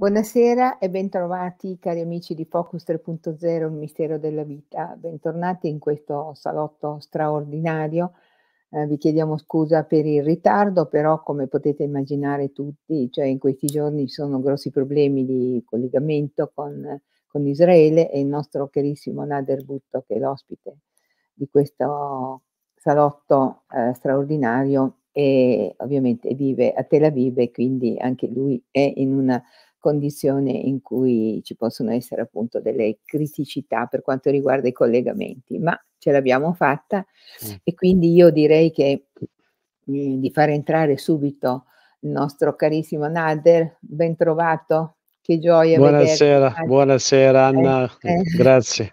Buonasera e bentrovati cari amici di Focus 3.0, il mistero della vita. Bentornati in questo salotto straordinario. Eh, vi chiediamo scusa per il ritardo, però come potete immaginare tutti, cioè in questi giorni ci sono grossi problemi di collegamento con, con Israele e il nostro carissimo Nader Butto, che è l'ospite di questo salotto eh, straordinario e ovviamente vive a Tel Aviv e quindi anche lui è in una condizione in cui ci possono essere appunto delle criticità per quanto riguarda i collegamenti, ma ce l'abbiamo fatta e quindi io direi che mm, di far entrare subito il nostro carissimo Nader, ben trovato, che gioia. Buonasera, vederti. buonasera Anna, eh. eh. grazie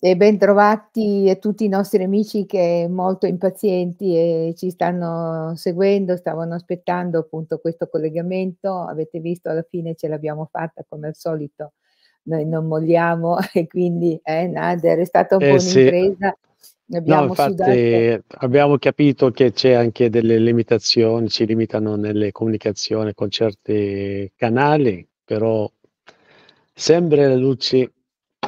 e bentrovati a tutti i nostri amici che molto impazienti e ci stanno seguendo, stavano aspettando appunto questo collegamento, avete visto alla fine ce l'abbiamo fatta come al solito, noi non molliamo e quindi eh, Nader è stata un eh, po' sì. un'impresa. Abbiamo, no, infatti, abbiamo capito che c'è anche delle limitazioni, ci limitano nelle comunicazioni con certi canali, però sempre la luce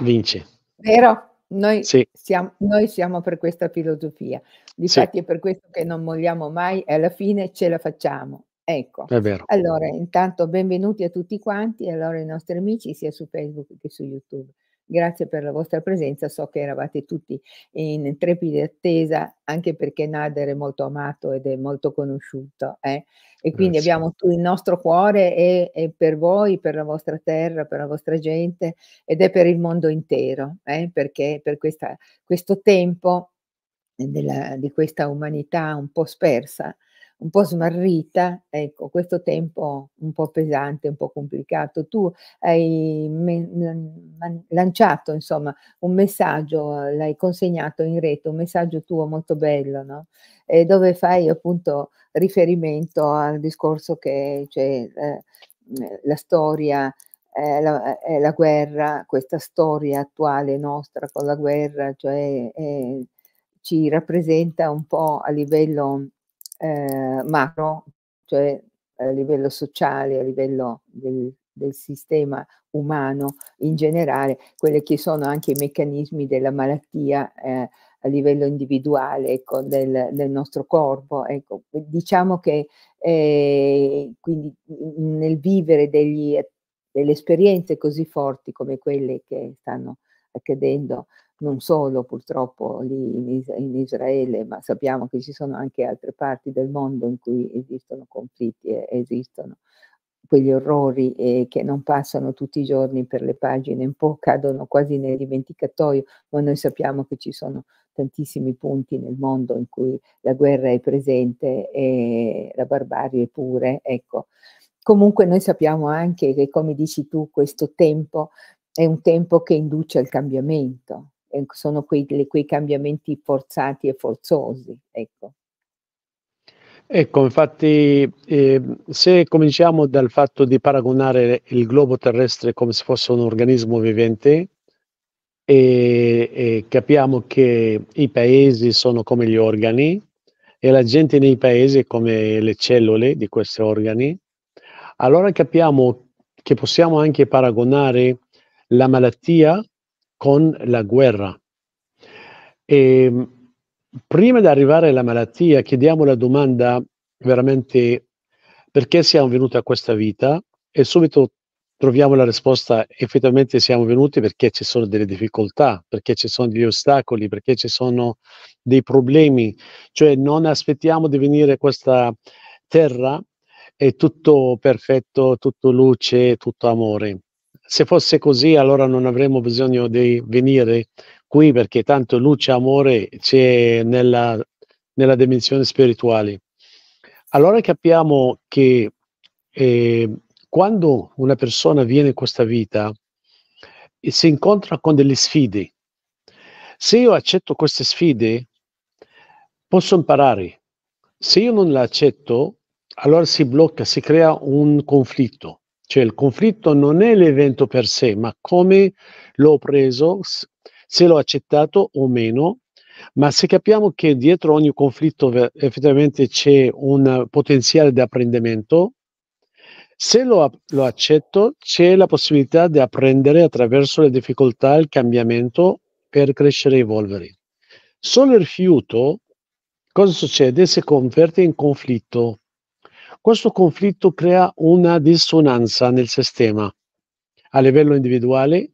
vince. Vero? Noi, sì. siamo, noi, siamo, per questa filosofia, difatti sì. è per questo che non molliamo mai e alla fine ce la facciamo. Ecco, allora intanto benvenuti a tutti quanti, e allora i nostri amici sia su Facebook che su YouTube. Grazie per la vostra presenza, so che eravate tutti in trepida attesa, anche perché Nader è molto amato ed è molto conosciuto. Eh? E quindi Grazie. abbiamo il nostro cuore è, e, per voi, per la vostra terra, per la vostra gente ed è per il mondo intero, eh? perché per questa, questo tempo della, di questa umanità un po' spersa un po' smarrita, ecco, questo tempo un po' pesante, un po' complicato. Tu hai me- lanciato, insomma, un messaggio, l'hai consegnato in rete, un messaggio tuo molto bello, no? eh, dove fai appunto riferimento al discorso che cioè, eh, la storia... Eh, la, eh, la, guerra, questa storia attuale nostra con la guerra, cioè eh, ci rappresenta un po' a livello eh, macro, cioè a livello sociale, a livello del, del sistema umano in generale, quelli che sono anche i meccanismi della malattia eh, a livello individuale ecco, del, del, nostro corpo. Ecco. Diciamo che eh, quindi mhmm, nel vivere degli, delle esperienze così forti come quelle che stanno accadendo non solo purtroppo lì in, Is- in, Israele, ma sappiamo che ci sono anche altre parti del mondo in cui esistono conflitti e esistono quegli orrori eh, che non passano tutti i giorni per le pagine, un po' cadono quasi nel dimenticatoio, ma noi sappiamo che ci sono tantissimi punti nel mondo in cui la guerra è presente e la barbarie pure, ecco. Comunque noi sappiamo anche che, come dici tu, questo tempo è un tempo che induce al cambiamento, sono quei, quei, cambiamenti forzati e forzosi. Ecco. Ecco, infatti, eh, se cominciamo dal fatto di paragonare il globo terrestre come se fosse un organismo vivente, e, e capiamo che i paesi sono come gli organi e la gente nei paesi è come le cellule di questi organi, allora capiamo che possiamo anche paragonare la malattia con la guerra. E ehm, prima di arrivare alla malattia, chiediamo la domanda veramente perché siamo venuti a questa vita e subito troviamo la risposta effettivamente siamo venuti perché ci sono delle difficoltà, perché ci sono degli ostacoli, perché ci sono dei problemi, cioè non aspettiamo di venire a questa terra è tutto perfetto, tutto luce, tutto amore se fosse così allora non avremmo bisogno di venire qui perché tanto luce e amore c'è nella, nella dimensione spirituale. Allora capiamo che eh, quando una persona viene in questa vita e si incontra con delle sfide, se io accetto queste sfide posso imparare, se io non le accetto allora si blocca, si crea un conflitto cioè il conflitto non è l'evento per sé, ma come l'ho preso, se l'ho accettato o meno, ma se capiamo che dietro ogni conflitto effettivamente c'è un potenziale di apprendimento, se lo, lo, accetto c'è la possibilità di apprendere attraverso le difficoltà il cambiamento per crescere e evolvere. Solo il rifiuto, cosa succede? Si converte in conflitto questo conflitto crea una dissonanza nel sistema a livello individuale,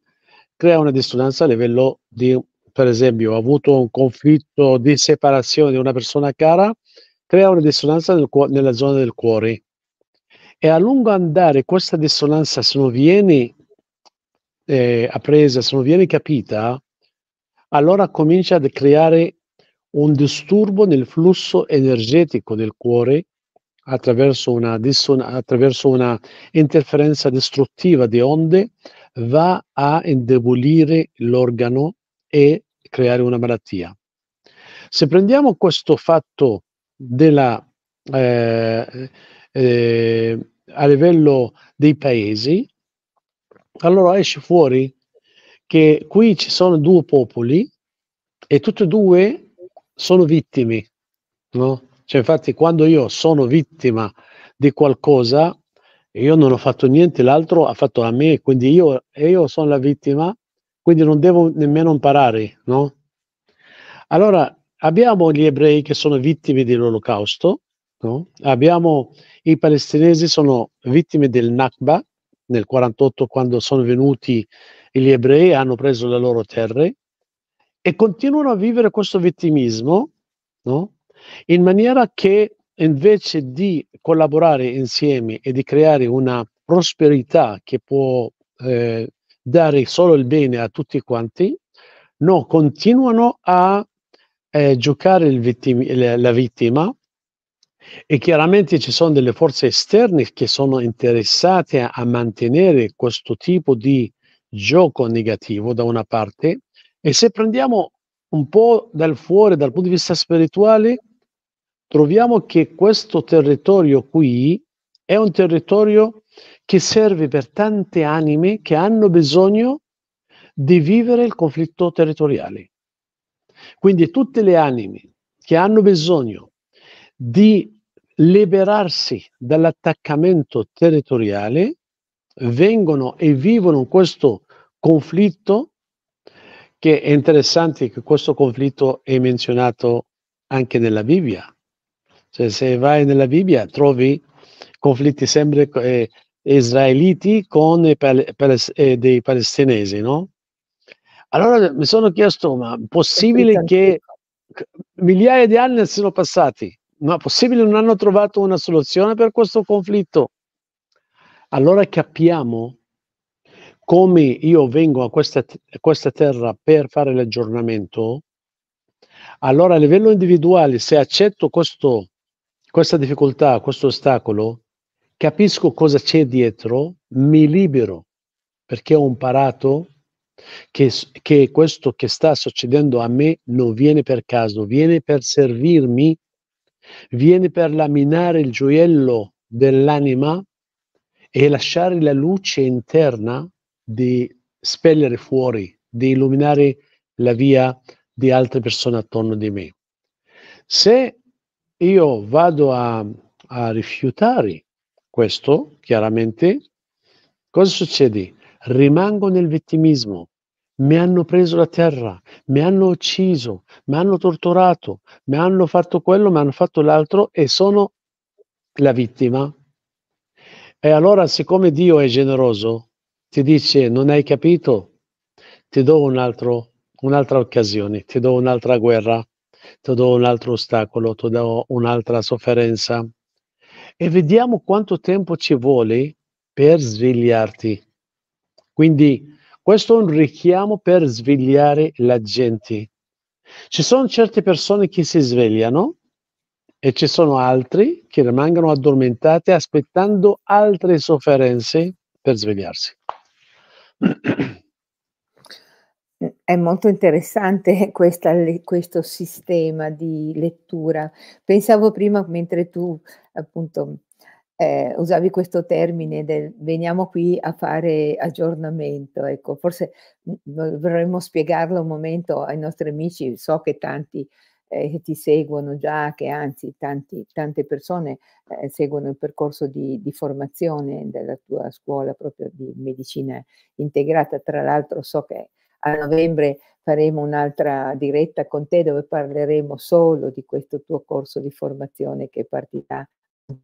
crea una dissonanza a livello di, per esempio, ho avuto un conflitto di separazione di una persona cara, crea una dissonanza nel nella zona del cuore. E a lungo andare questa dissonanza, se non viene eh, appresa, se non viene capita, allora comincia a creare un disturbo nel flusso energetico del cuore attraverso una, attraverso una interferenza distruttiva di onde va a indebolire l'organo e creare una malattia. Se prendiamo questo fatto della, eh, eh, a livello dei paesi, allora esce fuori che qui ci sono due popoli e tutti e due sono vittime no? Cioè, infatti, quando io sono vittima di qualcosa, io non ho fatto niente, l'altro ha fatto a me, quindi io, io sono la vittima, quindi non devo nemmeno imparare, no? Allora, abbiamo gli ebrei che sono vittime dell'olocausto, no? abbiamo i palestinesi che sono vittime del Nakba, nel 48 quando sono venuti gli ebrei hanno preso le loro terre e continuano a vivere questo vittimismo, no? in maniera che invece di collaborare insieme e di creare una prosperità che può eh, dare solo il bene a tutti quanti, no, continuano a eh, giocare vittimi, la, la vittima e chiaramente ci sono delle forze esterne che sono interessate a, a mantenere questo tipo di gioco negativo da una parte e se prendiamo un po' dal fuori, dal punto di vista spirituale, troviamo che questo territorio qui è un territorio che serve per tante anime che hanno bisogno di vivere il conflitto territoriale. Quindi tutte le anime che hanno bisogno di liberarsi dall'attaccamento territoriale vengono e vivono questo conflitto che è interessante che questo conflitto è menzionato anche nella Bibbia cioè, se vai nella Bibbia trovi conflitti sempre eh, israeliti con pal- pal- eh, dei palestinesi, no? Allora mi sono chiesto, ma possibile che migliaia di anni siano passati, ma possibile non hanno trovato una soluzione per questo conflitto? Allora capiamo come io vengo a questa, a questa terra per fare l'aggiornamento, allora a livello individuale, se accetto questo questa difficoltà, questo ostacolo, capisco cosa c'è dietro, mi libero, perché ho imparato che, che, questo che sta succedendo a me non viene per caso, viene per servirmi, viene per laminare il gioiello dell'anima e lasciare la luce interna di spellere fuori, di illuminare la via di altre persone attorno di me. Se io vado a, a rifiutare questo, chiaramente, cosa succede? Rimango nel vittimismo. Mi hanno preso la terra, mi hanno ucciso, mi hanno torturato, mi hanno fatto quello, mi hanno fatto l'altro e sono la vittima. E allora, siccome Dio è generoso, ti dice non hai capito, ti do un altro, un'altra occasione, ti do un'altra guerra, ti do un altro ostacolo, ti do un'altra sofferenza. E vediamo quanto tempo ci vuole per svegliarti. Quindi questo è un richiamo per svegliare la gente. Ci sono certe persone che si svegliano e ci sono altri che rimangono addormentate aspettando altre sofferenze per svegliarsi. È molto interessante questa, questo sistema di lettura. Pensavo prima, mentre tu appunto eh, usavi questo termine del veniamo qui a fare aggiornamento, ecco, forse dovremmo spiegarlo un momento ai nostri amici, so che tanti eh, ti seguono già, che anzi tanti, tante persone eh, seguono il percorso di, di, formazione della tua scuola proprio di medicina integrata, tra l'altro so che a novembre faremo un'altra diretta con te dove parleremo solo di questo tuo corso di formazione che partirà a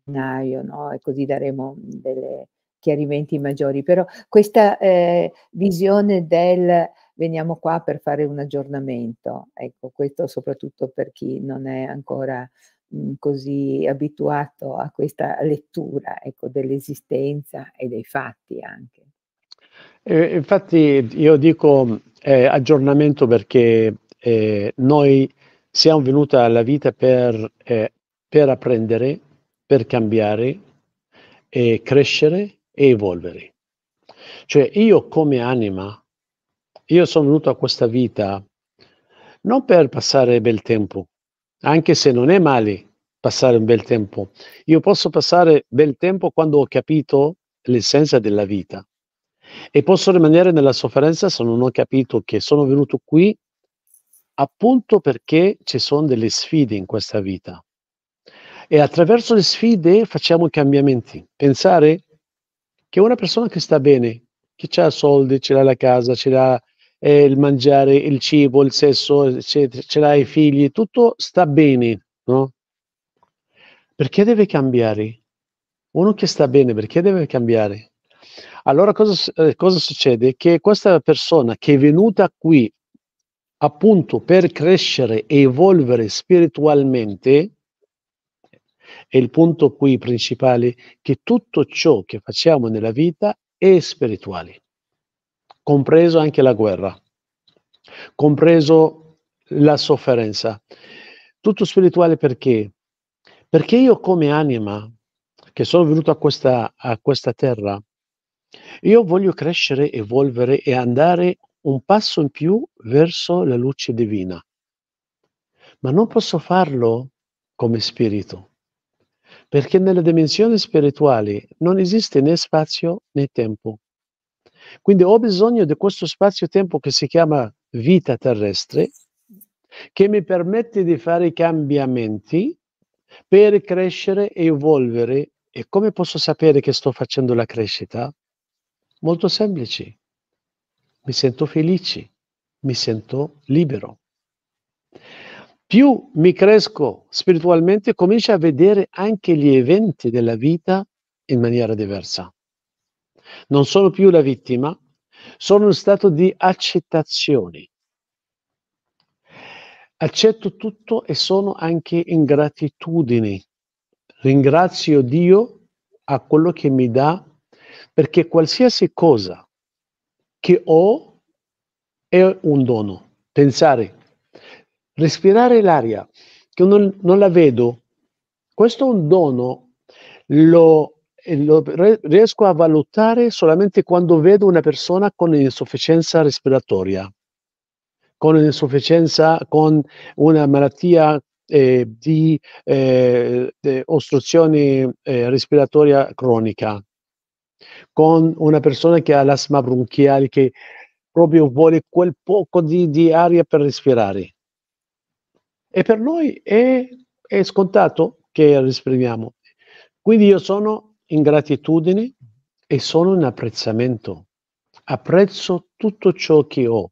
gennaio, no? e così daremo delle chiarimenti maggiori. Però questa eh, visione del veniamo qua per fare un aggiornamento, ecco, questo soprattutto per chi non è ancora mm, così abituato a questa lettura ecco, dell'esistenza e dei fatti anche. Eh, infatti io dico eh, aggiornamento perché eh, noi siamo venuti alla vita per, eh, per apprendere, per cambiare, crescere e evolvere. Cioè io come anima, io sono venuto a questa vita non per passare bel tempo, anche se non è male passare un bel tempo. Io posso passare bel tempo quando ho capito l'essenza della vita e posso rimanere nella sofferenza se non ho capito che sono venuto qui appunto perché ci sono delle sfide in questa vita. E attraverso le sfide facciamo cambiamenti. Pensare che una persona che sta bene, che ha soldi, ce l'ha la casa, ce l'ha eh, il mangiare, il cibo, il sesso, eccetera, ce l'ha i figli, tutto sta bene, no? Perché deve cambiare? Uno che sta bene, perché deve cambiare? Allora cosa, eh, cosa succede? Che questa persona che è venuta qui appunto per crescere e evolvere spiritualmente, è il punto qui principale, che tutto ciò che facciamo nella vita è spirituale, compreso anche la guerra, compreso la sofferenza. Tutto spirituale perché? Perché io come anima che sono venuto a questa, a questa terra io voglio crescere, evolvere e andare un passo in più verso la luce divina, ma non posso farlo come spirito, perché nelle dimensioni spirituali non esiste né spazio né tempo. Quindi ho bisogno di questo spazio-tempo che si chiama vita terrestre, che mi permette di fare i cambiamenti per crescere e evolvere. E come posso sapere che sto facendo la crescita? molto semplici. Mi sento felice, mi sento libero. Più mi cresco spiritualmente, comincio a vedere anche gli eventi della vita in maniera diversa. Non sono più la vittima, sono in stato di accettazione. Accetto tutto e sono anche in gratitudine. Ringrazio Dio a quello che mi dà perché qualsiasi cosa che ho è un dono. Pensare, respirare l'aria, che non, non la vedo, questo è un dono, lo, eh, lo riesco a valutare solamente quando vedo una persona con insufficienza respiratoria, con insufficienza, con una malattia eh, di eh, ostruzione eh, respiratoria cronica con una persona che ha l'asma bronchiale che proprio vuole quel poco di, di aria per respirare. E per noi è, è scontato che respiriamo. Quindi io sono in gratitudine e sono in apprezzamento. Apprezzo tutto ciò che ho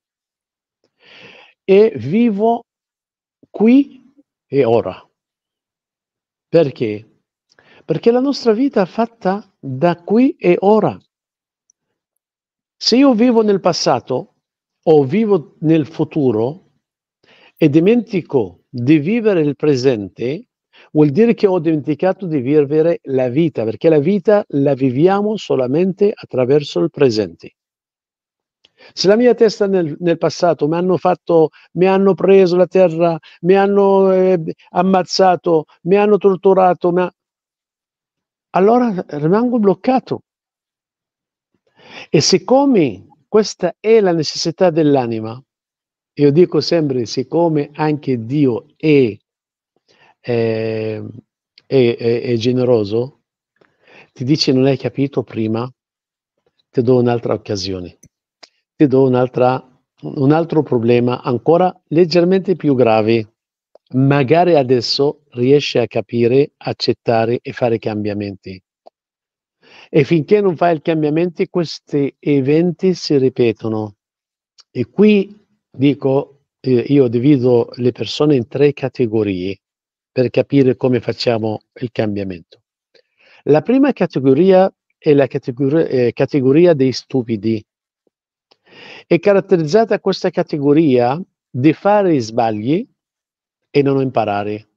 e vivo qui e ora. Perché? perché la nostra vita è fatta da qui e ora. Se io vivo nel passato o vivo nel futuro e dimentico di vivere il presente, vuol dire che ho dimenticato di vivere la vita, perché la vita la viviamo solamente attraverso il presente. Se la mia testa nel, nel passato mi hanno, fatto, mi hanno preso la terra, mi hanno eh, ammazzato, mi hanno torturato, ma allora eh, rimango bloccato. E siccome questa è la necessità dell'anima, io dico sempre, siccome anche Dio è, ehm, è, è, è generoso, ti dice non hai capito prima, ti do un'altra occasione, ti do un altro problema ancora leggermente più grave magari adesso riesce a capire, accettare e fare cambiamenti. E finché non fai i cambiamenti, questi eventi si ripetono. E qui dico, eh, io divido le persone in tre categorie per capire come facciamo il cambiamento. La prima categoria è la categoria, eh, categoria dei stupidi. È caratterizzata questa categoria di fare sbagli e non imparare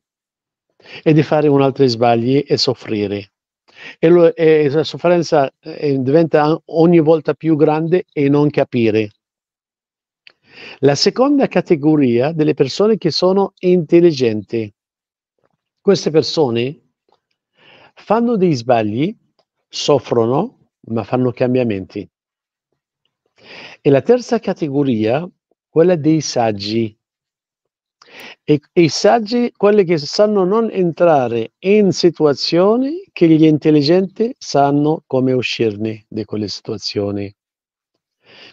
e di fare un altro sbagli e soffrire. E, lo, e la sofferenza eh, diventa ogni volta più grande e non capire. La seconda categoria delle persone che sono intelligenti. Queste persone fanno dei sbagli, soffrono, ma fanno cambiamenti. E la terza categoria, quella dei saggi e, i saggi, quelli che sanno non entrare in situazioni che gli intelligenti sanno come uscirne di quelle situazioni.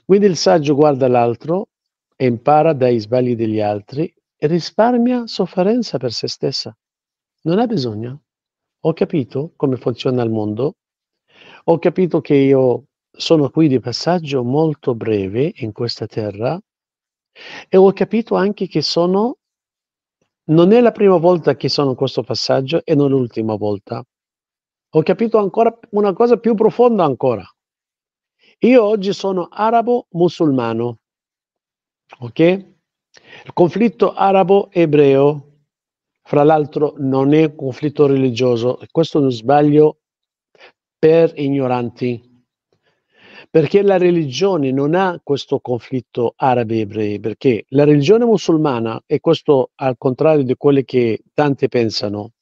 Quindi il saggio guarda l'altro, impara dai sbagli degli altri e risparmia sofferenza per se stessa. Non ha bisogno. Ho capito come funziona il mondo, ho capito che io sono qui di passaggio molto breve in questa terra e ho capito anche che sono non è la prima volta che sono in questo passaggio e non l'ultima volta. Ho capito ancora una cosa più profonda ancora. Io oggi sono arabo musulmano. Ok? Il conflitto arabo-ebreo, fra l'altro, non è un conflitto religioso, questo è uno sbaglio per ignoranti perché la religione non ha questo conflitto arabi-ebrei, perché la religione musulmana, e questo al contrario di quello che tanti pensano,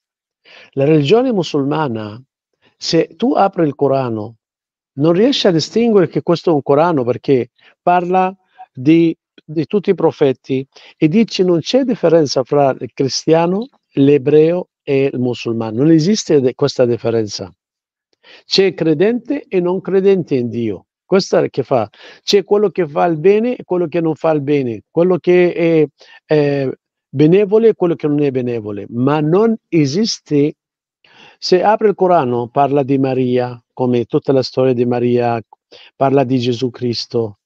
la religione musulmana, se tu apri il Corano, non riesci a distinguere che questo è un Corano perché parla di, di tutti i profeti e dice non c'è differenza fra il cristiano, l'ebreo e il musulmano, non esiste questa differenza. C'è credente e non credente in Dio. Questo è che fa? C'è quello che fa il bene e quello che non fa il bene, quello che è, è benevole e quello che non è benevole, ma non esiste. Se apre il Corano parla di Maria, come tutta la storia di Maria, parla di Gesù Cristo,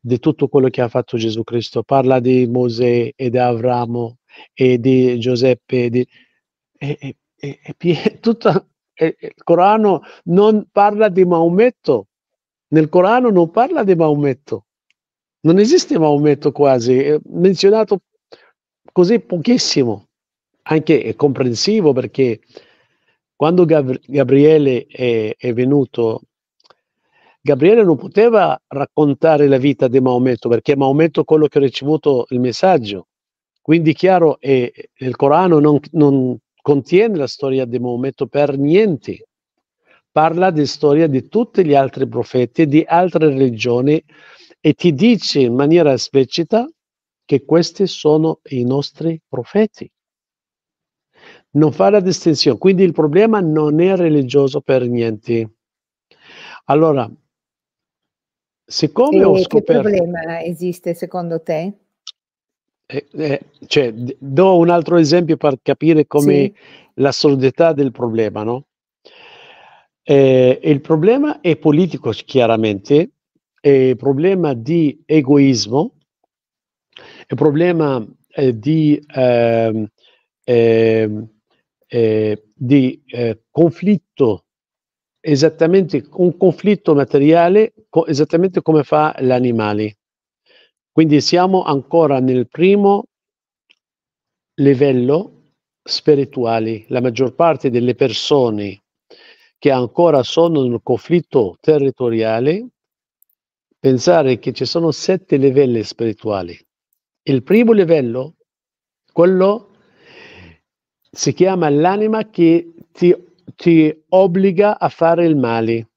di tutto quello che ha fatto Gesù Cristo, parla di Mosè e di Avramo e di Giuseppe, e di, e, e, e, tutto il Corano non parla di Maometto, nel Corano non parla di Maometto, non esiste Maometto quasi, è menzionato così pochissimo, anche è comprensivo perché quando Gabri- Gabriele è, è, venuto, Gabriele non poteva raccontare la vita di Maometto perché Maometto è quello che ha ricevuto il messaggio. Quindi chiaro, è, il Corano non, non contiene la storia di Maometto per niente parla di storia di tutti gli altri profeti di altre religioni e ti dice in maniera esplicita che questi sono i nostri profeti. Non fa la distinzione, quindi il problema non è religioso per niente. Allora, siccome e ho scoperto... Che problema esiste secondo te? Eh, eh, cioè, do un altro esempio per capire come sì. l'assurdità del problema, no? Eh, il problema è politico chiaramente, è il problema di egoismo, è il problema eh, di, ehm, ehm, eh, di eh, conflitto, esattamente un conflitto materiale co esattamente come fa l'animale. Quindi siamo ancora nel primo livello spirituale, la maggior parte delle persone che ancora sono in un conflitto territoriale, pensare che ci sono sette livelli spirituali. Il primo livello, quello si chiama l'anima che ti, ti obbliga a fare il male,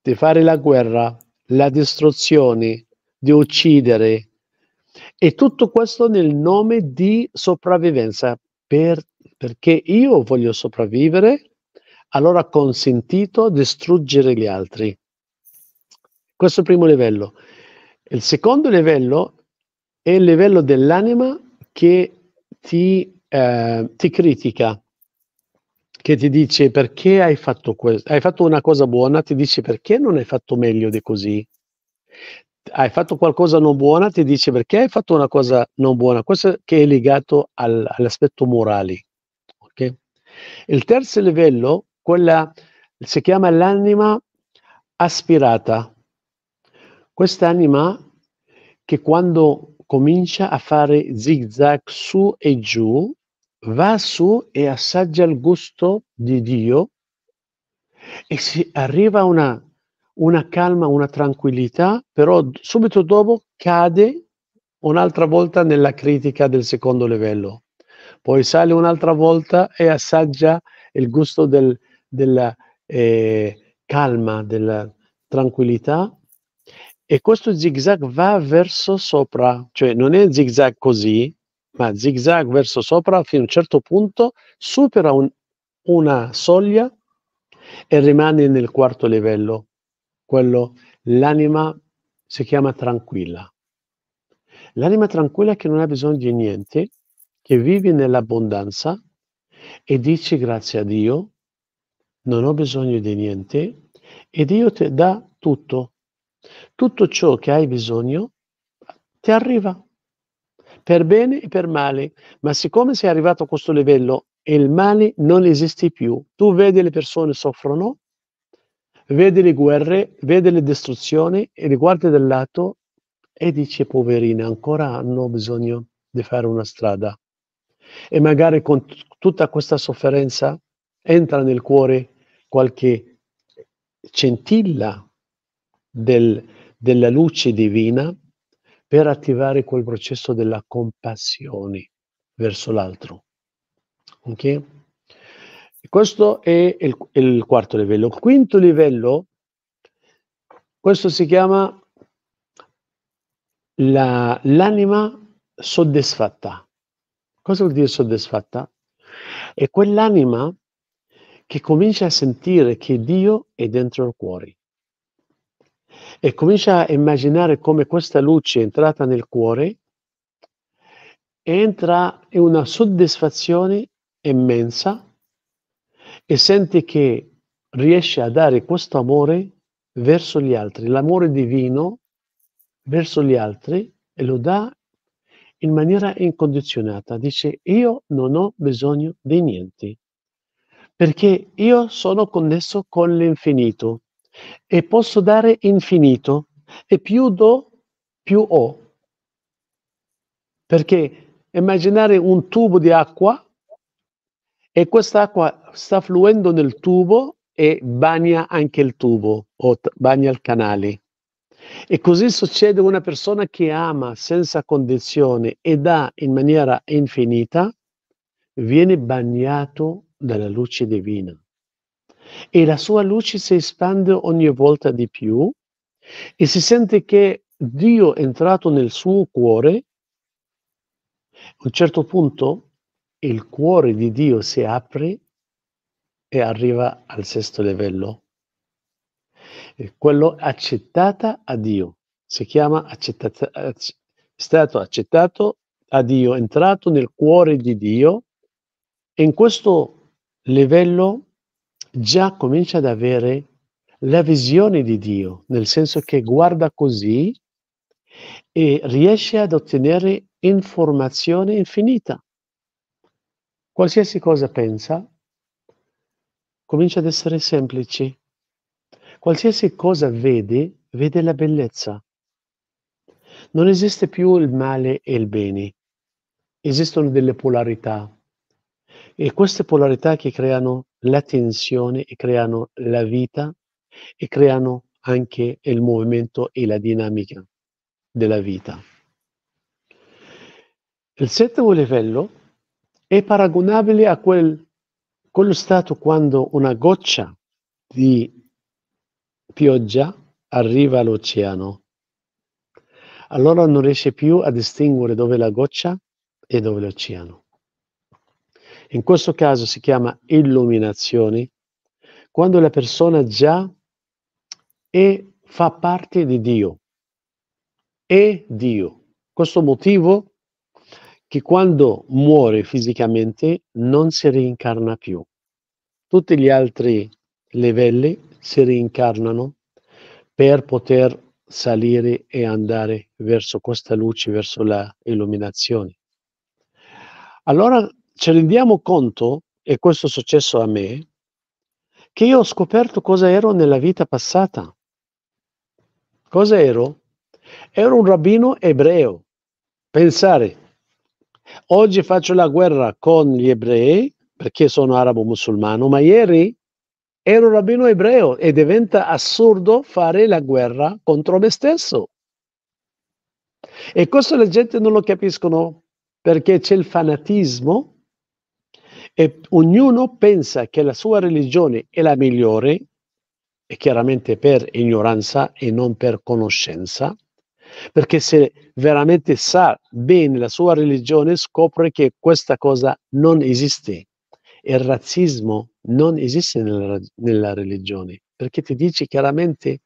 di fare la guerra, la distruzione, di uccidere. E tutto questo nel nome di sopravvivenza, per, perché io voglio sopravvivere allora ha consentito distruggere gli altri. Questo è il primo livello. Il secondo livello è il livello dell'anima che ti, eh, ti critica, che ti dice perché hai fatto questo, hai fatto una cosa buona, ti dice perché non hai fatto meglio di così. Hai fatto qualcosa non buona, ti dice perché hai fatto una cosa non buona. Questo che è legato al, all'aspetto morale. Okay? Il terzo livello quella si chiama l'anima aspirata. Questa anima che quando comincia a fare zigzag su e giù, va su e assaggia il gusto di Dio e si arriva a una, una calma, una tranquillità, però subito dopo cade un'altra volta nella critica del secondo livello. Poi sale un'altra volta e assaggia il gusto del, della eh, calma, della tranquillità e questo zigzag va verso sopra, cioè non è zigzag così, ma zigzag verso sopra fino a un certo punto supera un, una soglia e rimane nel quarto livello, quello l'anima si chiama tranquilla. L'anima tranquilla che non ha bisogno di niente, che vive nell'abbondanza e dice grazie a Dio non ho bisogno di niente e Dio ti dà tutto. Tutto ciò che hai bisogno ti arriva, per bene e per male, ma siccome sei arrivato a questo livello e il male non esiste più, tu vedi le persone soffrono, vedi le guerre, vedi le distruzioni e le guardi dal lato e dici poverine ancora hanno bisogno di fare una strada. E magari con tutta questa sofferenza entra nel cuore qualche scintilla del, della luce divina per attivare quel processo della compassione verso l'altro. Ok? Questo è il, il quarto livello. Il quinto livello, questo si chiama la, l'anima soddisfatta. Cosa vuol dire soddisfatta? È quell'anima che comincia a sentire che Dio è dentro il cuore e comincia a immaginare come questa luce entrata nel cuore entra in una soddisfazione immensa e sente che riesce a dare questo amore verso gli altri, l'amore divino verso gli altri e lo dà in maniera incondizionata. Dice io non ho bisogno di niente, perché io sono connesso con l'infinito e posso dare infinito e più do, più ho. Perché immaginare un tubo di acqua e quest'acqua sta fluendo nel tubo e bagna anche il tubo o t- bagna il canale. E così succede una persona che ama senza condizione e dà in maniera infinita, viene bagnato della luce divina. E la sua luce si espande ogni volta di più e si sente che Dio è entrato nel suo cuore. A un certo punto il cuore di Dio si apre e arriva al sesto livello. E quello accettata a Dio. Si chiama accettata, acc- stato accettato a Dio, entrato nel cuore di Dio. E in questo livello già comincia ad avere la visione di Dio, nel senso che guarda così e riesce ad ottenere informazione infinita. Qualsiasi cosa pensa, comincia ad essere semplice. Qualsiasi cosa vede, vede la bellezza. Non esiste più il male e il bene, esistono delle polarità e queste polarità che creano la tensione e creano la vita e creano anche il movimento e la dinamica della vita. Il settimo livello è paragonabile a quel, quello stato quando una goccia di pioggia arriva all'oceano. Allora non riesce più a distinguere dove la goccia e dove l'oceano. In questo caso si chiama illuminazione quando la persona già è, fa parte di Dio, è Dio. Questo motivo che quando muore fisicamente non si reincarna più. Tutti gli altri livelli si reincarnano per poter salire e andare verso questa luce, verso la illuminazione. Allora ci rendiamo conto, e questo è successo a me, che io ho scoperto cosa ero nella vita passata. Cosa ero? Ero un rabbino ebreo. Pensare, oggi faccio la guerra con gli ebrei perché sono arabo musulmano, ma ieri ero rabbino ebreo e diventa assurdo fare la guerra contro me stesso. E questo la gente non lo capiscono perché c'è il fanatismo e ognuno pensa che la sua religione è la migliore, e chiaramente per ignoranza e non per conoscenza, perché se veramente sa bene la sua religione scopre che questa cosa non esiste. Il razzismo non esiste nella, nella religione, perché ti dice chiaramente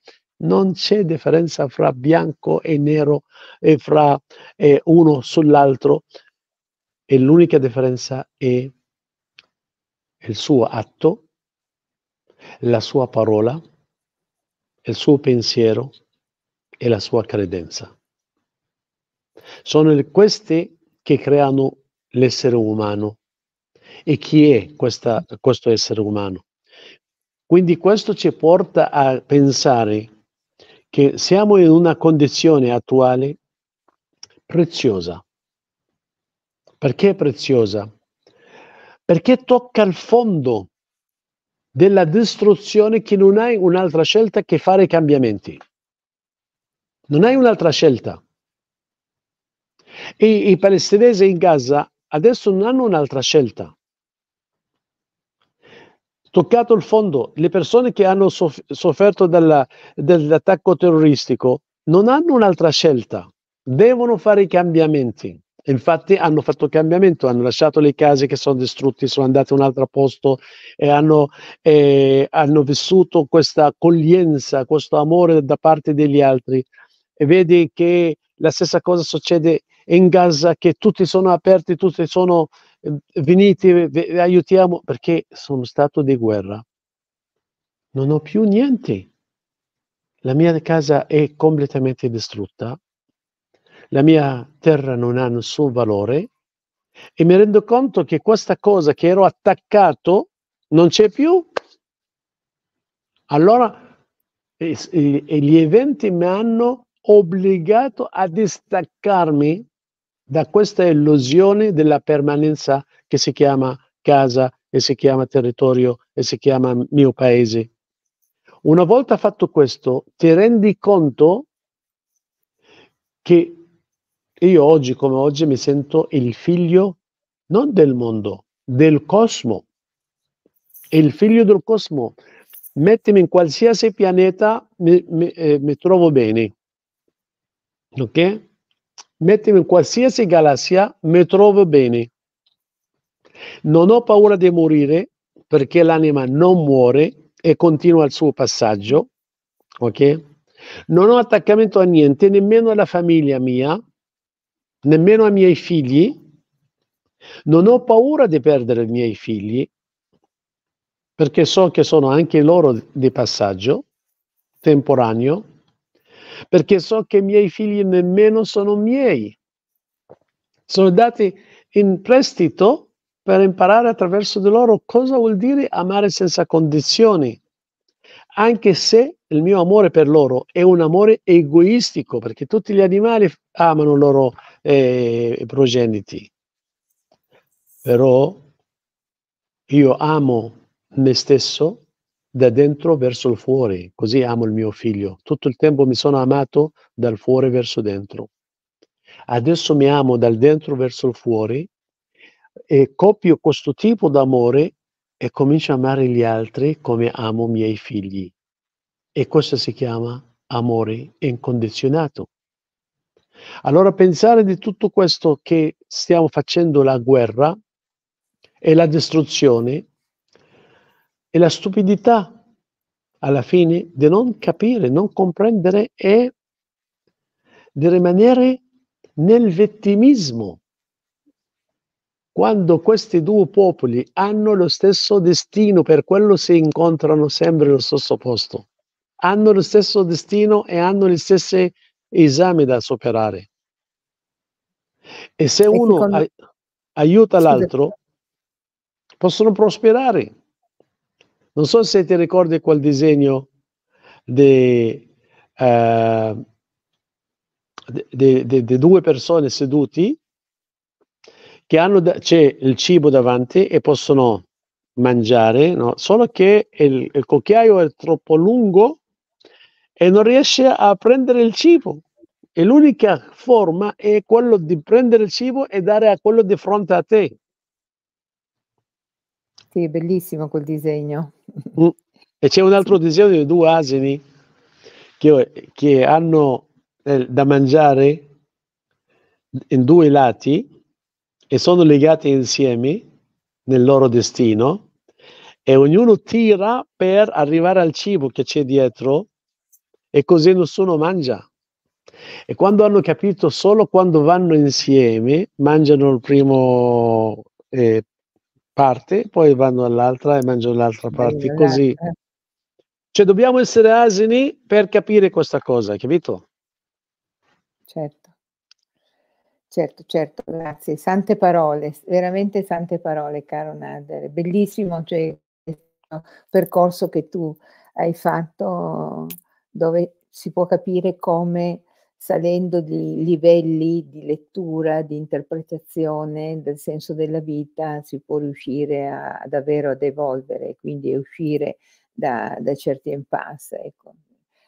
non c'è differenza fra bianco e nero e fra eh, uno sull'altro e l'unica differenza è il suo atto, la sua parola, il suo pensiero e la sua credenza. Sono queste che creano l'essere umano. E chi è questa, questo essere umano? Quindi questo ci porta a pensare che siamo in una condizione attuale preziosa. Perché preziosa? perché tocca il fondo della distruzione che non hai un'altra scelta che fare cambiamenti. Non hai un'altra scelta. E i palestinesi in Gaza adesso non hanno un'altra scelta. Toccato il fondo, le persone che hanno sofferto dalla, dall'attacco terroristico non hanno un'altra scelta, devono fare i cambiamenti. Infatti hanno fatto cambiamento, hanno lasciato le case che sono distrutte, sono andate a un altro posto e hanno, eh, hanno vissuto questa accoglienza, questo amore da parte degli altri. E vedi che la stessa cosa succede in Gaza, che tutti sono aperti, tutti sono eh, veniti, vi aiutiamo, perché sono stato di guerra. Non ho più niente. La mia casa è completamente distrutta la mia terra non ha nessun valore e mi rendo conto che questa cosa che ero attaccato non c'è più. Allora e, e, gli eventi mi hanno obbligato a distaccarmi da questa illusione della permanenza che si chiama casa e si chiama territorio e si chiama mio paese. Una volta fatto questo, ti rendi conto che io oggi come oggi mi sento il figlio non del mondo, del cosmo. Il figlio del cosmo. Mettimi in qualsiasi pianeta, mi, mi, eh, mi trovo bene. Ok? Mettimi in qualsiasi galassia, mi trovo bene. Non ho paura di morire perché l'anima non muore e continua il suo passaggio. Ok? Non ho attaccamento a niente, nemmeno alla famiglia mia, nemmeno ai miei figli, non ho paura di perdere i miei figli, perché so che sono anche loro di passaggio, temporaneo, perché so che i miei figli nemmeno sono miei. Sono dati in prestito per imparare attraverso di loro cosa vuol dire amare senza condizioni, anche se il mio amore per loro è un amore egoistico, perché tutti gli animali amano loro e progeniti. Però io amo me stesso da dentro verso il fuori, così amo il mio figlio. Tutto il tempo mi sono amato dal fuori verso dentro. Adesso mi amo dal dentro verso il fuori e copio questo tipo d'amore e comincio a amare gli altri come amo i miei figli. E questo si chiama amore incondizionato. Allora pensare di tutto questo che stiamo facendo la guerra e la distruzione e la stupidità alla fine di non capire, non comprendere e di rimanere nel vettimismo quando questi due popoli hanno lo stesso destino, per quello si incontrano sempre nello stesso posto, hanno lo stesso destino e hanno le stesse esame da superare. E se e uno secondo... ai- aiuta Scusa. l'altro, possono prosperare. Non so se ti ricordi quel disegno di uh, ehm, due persone seduti che hanno da- c'è il cibo davanti e possono mangiare, no? solo che il, il, cucchiaio è troppo lungo e non riesce a prendere il cibo. E l'unica forma è quello di prendere il cibo e dare a quello di fronte a te. Sì, bellissimo quel disegno. Mm. E c'è un altro disegno di due asini che, che hanno eh, da mangiare in due lati e sono legati insieme nel loro destino e ognuno tira per arrivare al cibo che c'è dietro e così nessuno mangia. E quando hanno capito, solo quando vanno insieme, mangiano il primo eh, parte, poi vanno all'altra e mangiano l'altra parte, Bello, così. Eh. Cioè dobbiamo essere asini per capire questa cosa, capito? Certo. Certo, certo, grazie. Sante parole, veramente sante parole, caro Nader. Bellissimo cioè, il percorso che tu hai fatto dove si può capire come salendo di livelli di lettura, di interpretazione del senso della vita, si può riuscire a, davvero ad evolvere, quindi a uscire da, da certi impasse. Ecco.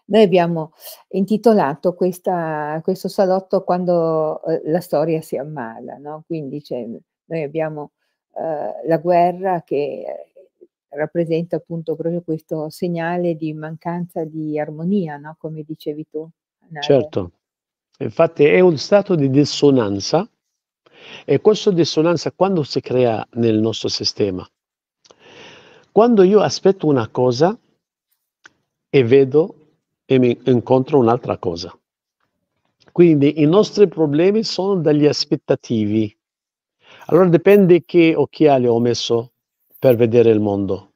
Noi abbiamo intitolato questa, questo salotto quando eh, la storia si ammala, no? quindi noi abbiamo eh, la guerra che eh, rappresenta appunto proprio questo segnale di mancanza di armonia, no? come dicevi tu. Certo. Infatti è un stato di dissonanza e questa dissonanza quando si crea nel nostro sistema? Quando io aspetto una cosa e vedo e mi incontro un'altra cosa. Quindi i nostri problemi sono dagli aspettativi. Allora dipende che occhiali ho messo per vedere il mondo.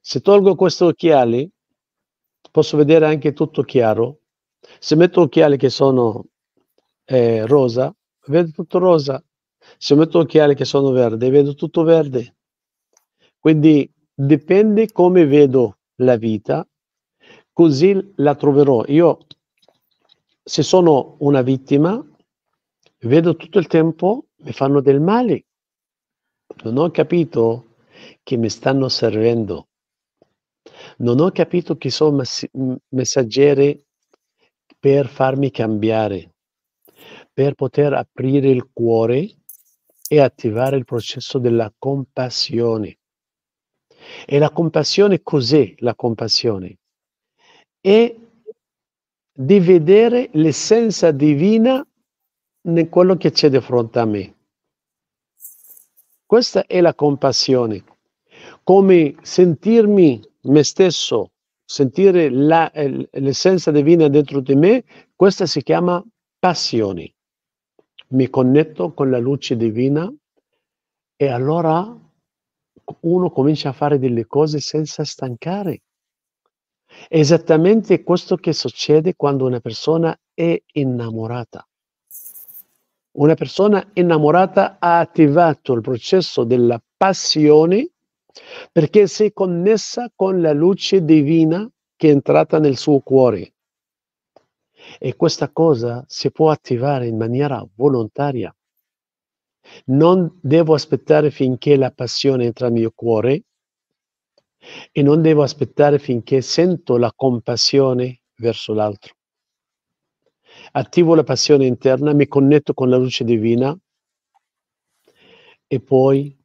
Se tolgo questi occhiali posso vedere anche tutto chiaro, se metto occhiali che sono eh, rosa, vedo tutto rosa. Se metto occhiali che sono verde, vedo tutto verde. Quindi dipende come vedo la vita, così la troverò. Io, se sono una vittima, vedo tutto il tempo, mi fanno del male. Non ho capito che mi stanno servendo. Non ho capito che sono messaggeri per farmi cambiare, per poter aprire il cuore e attivare il processo della compassione. E la compassione cos'è la compassione? È di vedere l'essenza divina in quello che c'è di fronte a me. Questa è la compassione, come sentirmi me stesso sentire la, eh, l'essenza divina dentro di me, questa si chiama passione. Mi connetto con la luce divina e allora uno comincia a fare delle cose senza stancare. esattamente questo che succede quando una persona è innamorata. Una persona innamorata ha attivato il processo della passione perché si è connessa con la luce divina che è entrata nel suo cuore. E questa cosa si può attivare in maniera volontaria. Non devo aspettare finché la passione entra nel mio cuore e non devo aspettare finché sento la compassione verso l'altro. Attivo la passione interna, mi connetto con la luce divina e poi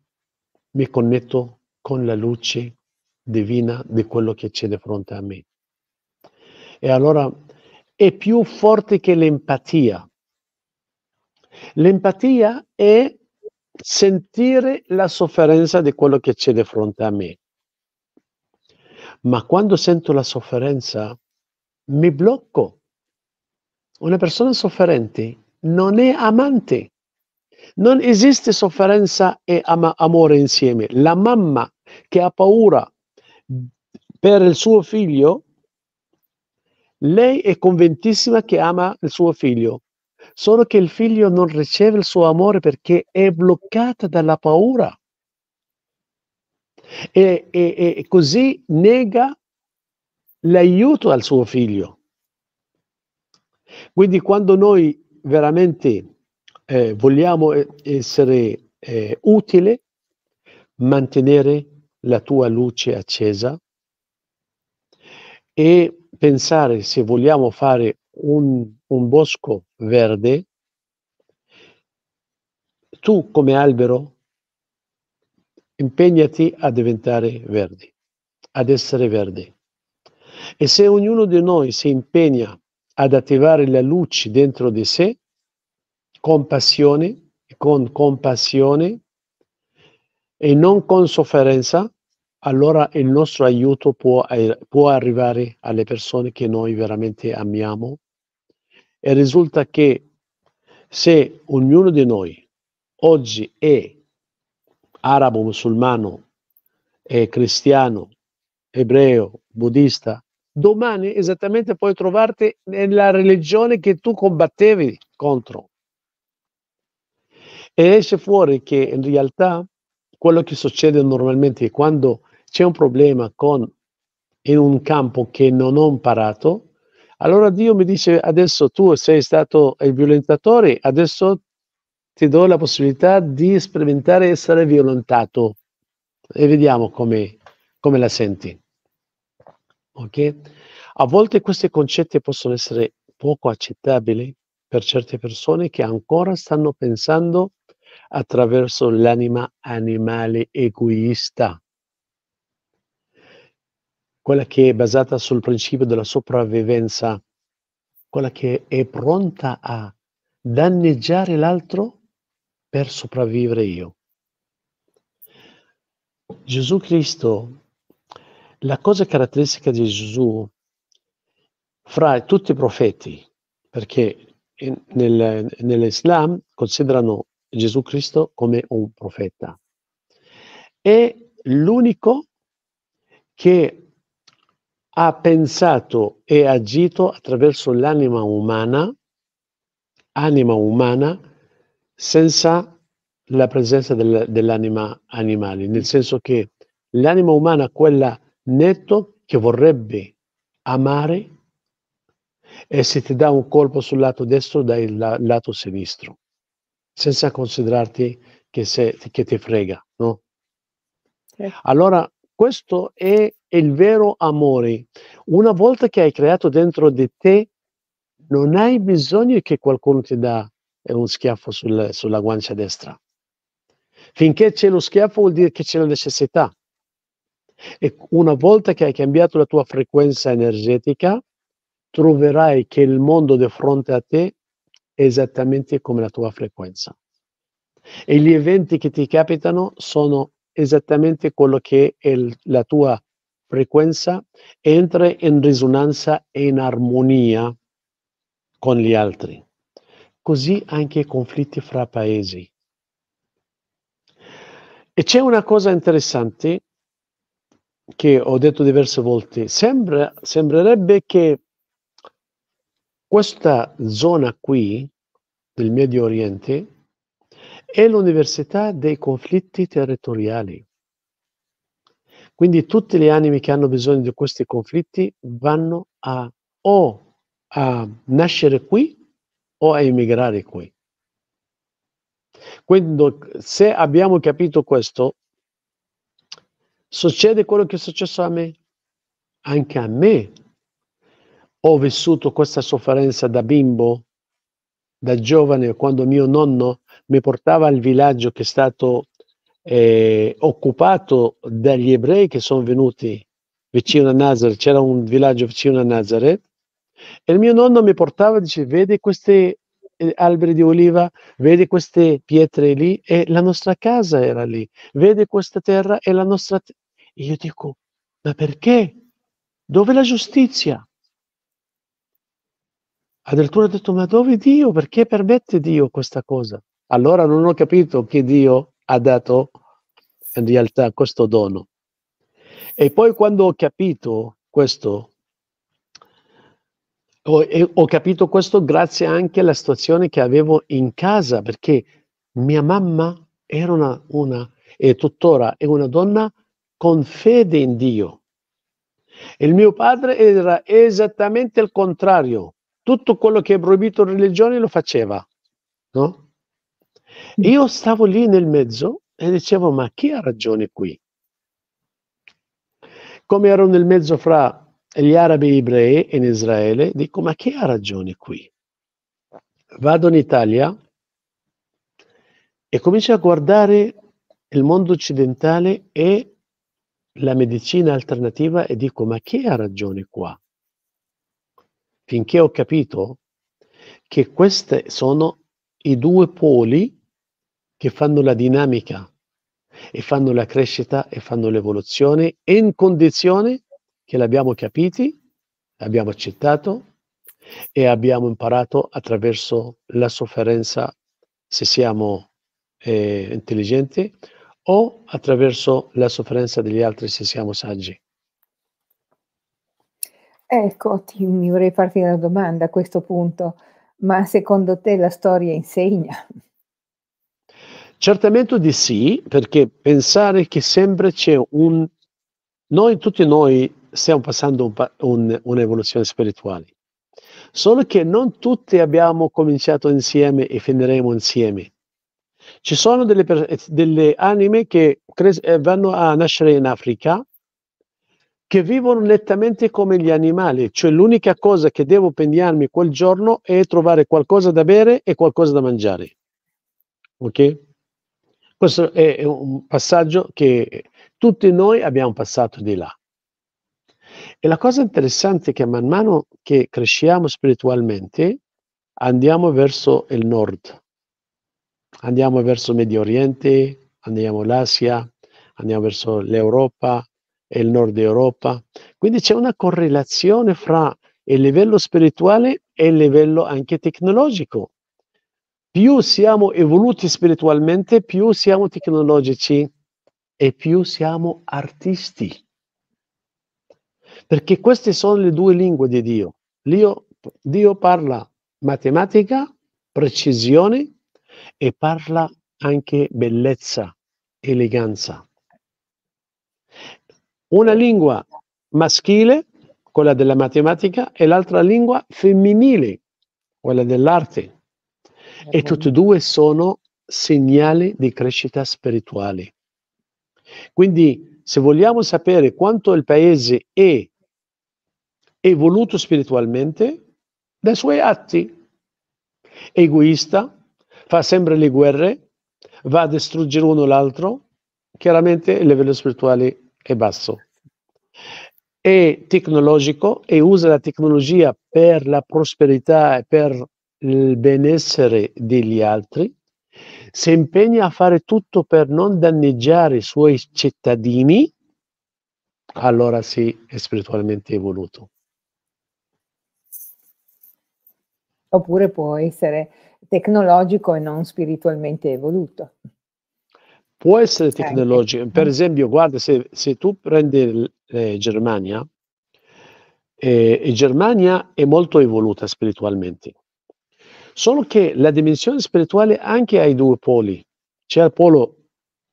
mi connetto con la luce divina di quello che c'è di fronte a me. E allora è più forte che l'empatia. L'empatia è sentire la sofferenza di quello che c'è di fronte a me. Ma quando sento la sofferenza mi blocco. Una persona sofferente non è amante. Non esiste sofferenza e ama- amore insieme. La mamma che ha paura per il suo figlio, lei è convintissima che ama il suo figlio, solo che il figlio non riceve il suo amore perché è bloccata dalla paura. E, e, e così nega l'aiuto al suo figlio. Quindi quando noi veramente eh, vogliamo eh, essere eh, utile, mantenere la tua luce accesa e pensare se vogliamo fare un, un bosco verde, tu come albero impegnati a diventare verde, ad essere verde. E se ognuno di noi si impegna ad attivare la luce dentro di sé, con passione, con compassione, e non con sofferenza, allora il nostro aiuto può, può arrivare alle persone che noi veramente amiamo. E risulta che se ognuno di noi oggi è arabo, musulmano, è cristiano, ebreo, buddista, domani esattamente puoi trovarti nella religione che tu combattevi contro. E esce fuori che in realtà quello che succede normalmente è quando c'è un problema con, in un campo che non ho imparato, allora Dio mi dice adesso tu sei stato il violentatore, adesso ti do la possibilità di sperimentare essere violentato e vediamo come, come la senti. Ok? A volte questi concetti possono essere poco accettabili per certe persone che ancora stanno pensando attraverso l'anima animale egoista, quella che è basata sul principio della sopravvivenza, quella che è pronta a danneggiare l'altro per sopravvivere io. Gesù Cristo, la cosa caratteristica di Gesù fra tutti i profeti, perché nel, nell'Islam considerano Gesù Cristo come un profeta. È l'unico che ha pensato e agito attraverso l'anima umana, anima umana, senza la presenza del, dell'anima animale, nel senso che l'anima umana, quella netto, che vorrebbe amare, e se ti dà un colpo sul lato destro, dai il la, lato sinistro senza considerarti che, se, che ti frega, no? Certo. Allora, questo è il vero amore. Una volta che hai creato dentro di te, non hai bisogno che qualcuno ti dà eh, uno schiaffo sul, sulla guancia destra. Finché c'è lo schiaffo vuol dire che c'è la necessità. E una volta che hai cambiato la tua frequenza energetica, troverai che il mondo di fronte a te esattamente come la tua frequenza. E gli eventi che ti capitano sono esattamente quello che il, la tua frequenza entra in risonanza e in armonia con gli altri. Così anche i conflitti fra paesi. E c'è una cosa interessante che ho detto diverse volte. Sembra, sembrerebbe che questa zona qui del Medio Oriente è l'università dei conflitti territoriali. Quindi tutte le anime che hanno bisogno di questi conflitti vanno a o a nascere qui o a emigrare qui. Quindi se abbiamo capito questo, succede quello che è successo a me. Anche a me ho vissuto questa sofferenza da bimbo, da giovane, quando mio nonno mi portava al villaggio che è stato eh, occupato dagli ebrei che sono venuti vicino a Nazareth, c'era un villaggio vicino a Nazareth, e il mio nonno mi portava e dice, vedi questi eh, alberi di oliva, vedi queste pietre lì, e la nostra casa era lì, vedi questa terra e la nostra... Te- e io dico, ma perché? Dove la giustizia? Addirittura ha detto, ma dove Dio? Perché permette Dio questa cosa? Allora non ho capito che Dio ha dato in realtà questo dono. E poi quando ho capito questo, ho, ho capito questo grazie anche alla situazione che avevo in casa, perché mia mamma era una, una e tuttora è una donna con fede in Dio. Il mio padre era esattamente il contrario tutto quello che è proibito in religione lo faceva, no? Mm. Io stavo lì nel mezzo e dicevo, ma chi ha ragione qui? Come ero nel mezzo fra gli arabi e ebrei in Israele, dico, ma chi ha ragione qui? Vado in Italia e comincio a guardare il mondo occidentale e la medicina alternativa e dico, ma chi ha ragione qua? finché ho capito che questi sono i due poli che fanno la dinamica e fanno la crescita e fanno l'evoluzione in condizioni che l'abbiamo capiti, l'abbiamo accettato e abbiamo imparato attraverso la sofferenza se siamo eh, intelligenti o attraverso la sofferenza degli altri se siamo saggi. Ecco, ti, mi vorrei farti una domanda a questo punto, ma secondo te la storia insegna? Certamente di sì, perché pensare che sempre c'è un... Noi, tutti noi, stiamo passando un, un, un'evoluzione spirituale, solo che non tutti abbiamo cominciato insieme e finiremo insieme. Ci sono delle, delle anime che cres- eh, vanno a nascere in Africa, che vivono nettamente come gli animali, cioè l'unica cosa che devo impegnarmi quel giorno è trovare qualcosa da bere e qualcosa da mangiare. Ok? Questo è un passaggio che tutti noi abbiamo passato di là. E la cosa interessante è che man mano che cresciamo spiritualmente andiamo verso il nord, andiamo verso Medio Oriente, andiamo l'Asia, andiamo verso l'Europa, e il nord Europa. Quindi c'è una correlazione fra il livello spirituale e il livello anche tecnologico. Più siamo evoluti spiritualmente, più siamo tecnologici e più siamo artisti. Perché queste sono le due lingue di Dio. Dio, Dio parla matematica, precisione e parla anche bellezza, eleganza una lingua maschile, quella della matematica, e l'altra lingua femminile, quella dell'arte. E tutte e due sono segnali di crescita spirituale. Quindi, se vogliamo sapere quanto il paese è evoluto spiritualmente, dai suoi atti. Egoista, fa sempre le guerre, va a distruggere uno l'altro, chiaramente il livello spirituale è basso è tecnologico e usa la tecnologia per la prosperità e per il benessere degli altri, si impegna a fare tutto per non danneggiare i suoi cittadini, allora sì, è spiritualmente evoluto. Oppure può essere tecnologico e non spiritualmente evoluto può essere tecnologico. Per esempio, guarda, se, se tu prendi eh, Germania, eh, Germania è molto evoluta spiritualmente. Solo che la dimensione spirituale anche ha i due poli. C'è il polo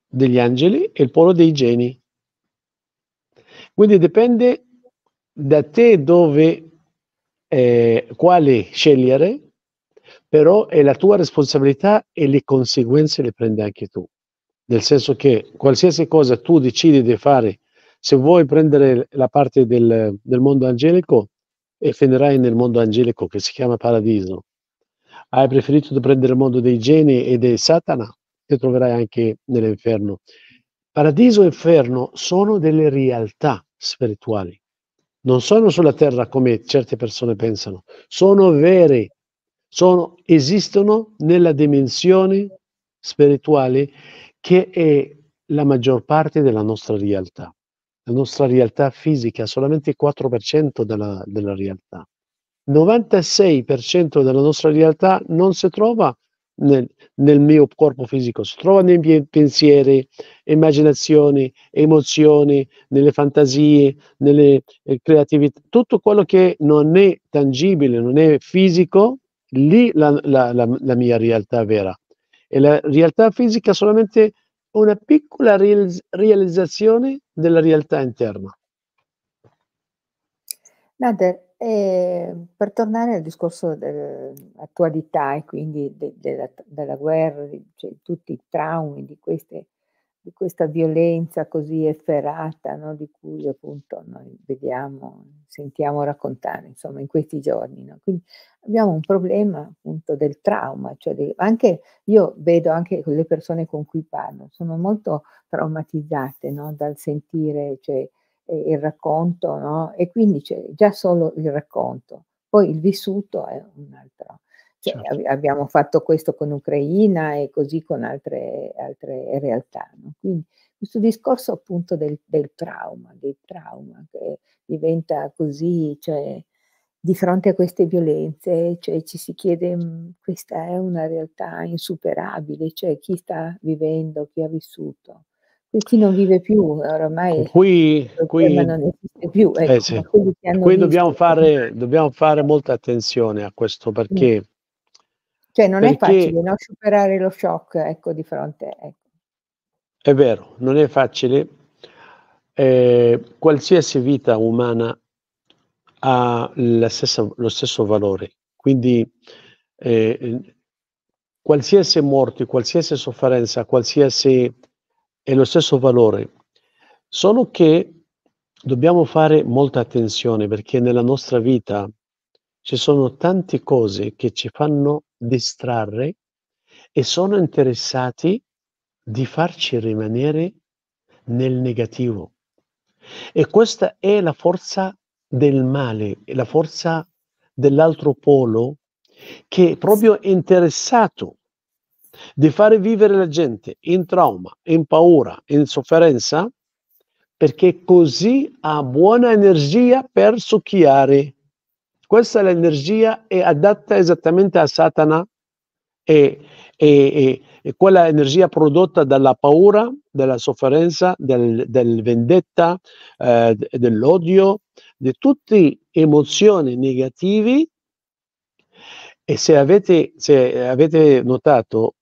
degli angeli e il polo dei geni. Quindi dipende da te dove, eh, quale scegliere, però è la tua responsabilità e le conseguenze le prendi anche tu nel senso che qualsiasi cosa tu decidi di fare, se vuoi prendere la parte del, del mondo angelico, e finirai nel mondo angelico che si chiama paradiso. Hai preferito prendere il mondo dei geni e di satana, ti troverai anche nell'inferno. Paradiso e inferno sono delle realtà spirituali, non sono sulla terra come certe persone pensano, sono vere, sono, esistono nella dimensione spirituale che è la maggior parte della nostra realtà. La nostra realtà fisica, solamente il 4% della, della realtà. 96% della nostra realtà non si trova nel, nel, mio corpo fisico, si trova nei miei pensieri, immaginazioni, emozioni, nelle fantasie, nelle eh, creatività, tutto quello che non è tangibile, non è fisico, lì la, la, la, la mia realtà vera e la realtà fisica solamente una piccola realizzazione della realtà interna. Nader, eh, per tornare al discorso dell'attualità e quindi de, de, della, della, guerra, cioè, tutti i traumi di queste di questa violenza così efferata no, di cui appunto noi vediamo, sentiamo raccontare insomma in questi giorni. No? Quindi abbiamo un problema appunto del trauma, cioè di, anche io vedo anche le persone con cui parlo, sono molto traumatizzate no, dal sentire cioè, eh, il racconto e quindi c'è già solo il racconto, poi il vissuto è un altro cioè, certo. Abbiamo fatto questo con Ucraina e così con altre, altre realtà. No? Quindi questo discorso appunto del, del, trauma, del trauma che diventa così, cioè, di fronte a queste violenze, cioè, ci si chiede, mm, questa è una realtà insuperabile, cioè chi sta vivendo, chi ha vissuto. E chi non vive più, ormai qui, qui non esiste più. Eh, ecco, eh sì. qui dobbiamo fare, dobbiamo fare, molta attenzione a questo mm. perché... Mm cioè non Perché... è facile no? superare lo shock ecco, di fronte. Ecco. È vero, non è facile. Eh, qualsiasi vita umana ha stessa, lo stesso valore, quindi eh, qualsiasi morte, qualsiasi sofferenza, qualsiasi è lo stesso valore, solo che dobbiamo fare molta attenzione perché nella nostra vita ci sono tante cose che ci fanno distrarre e sono interessati di farci rimanere nel negativo. E questa è la forza del male, la forza dell'altro polo che è proprio interessato di fare vivere la gente in trauma, in paura, in sofferenza, perché così ha buona energia per succhiare questa è l'energia è adatta esattamente a Satana e, e, e, quella energia prodotta dalla paura, della sofferenza, del, del vendetta, eh, dell'odio, di tutte le emozioni negative. E se avete, se avete notato,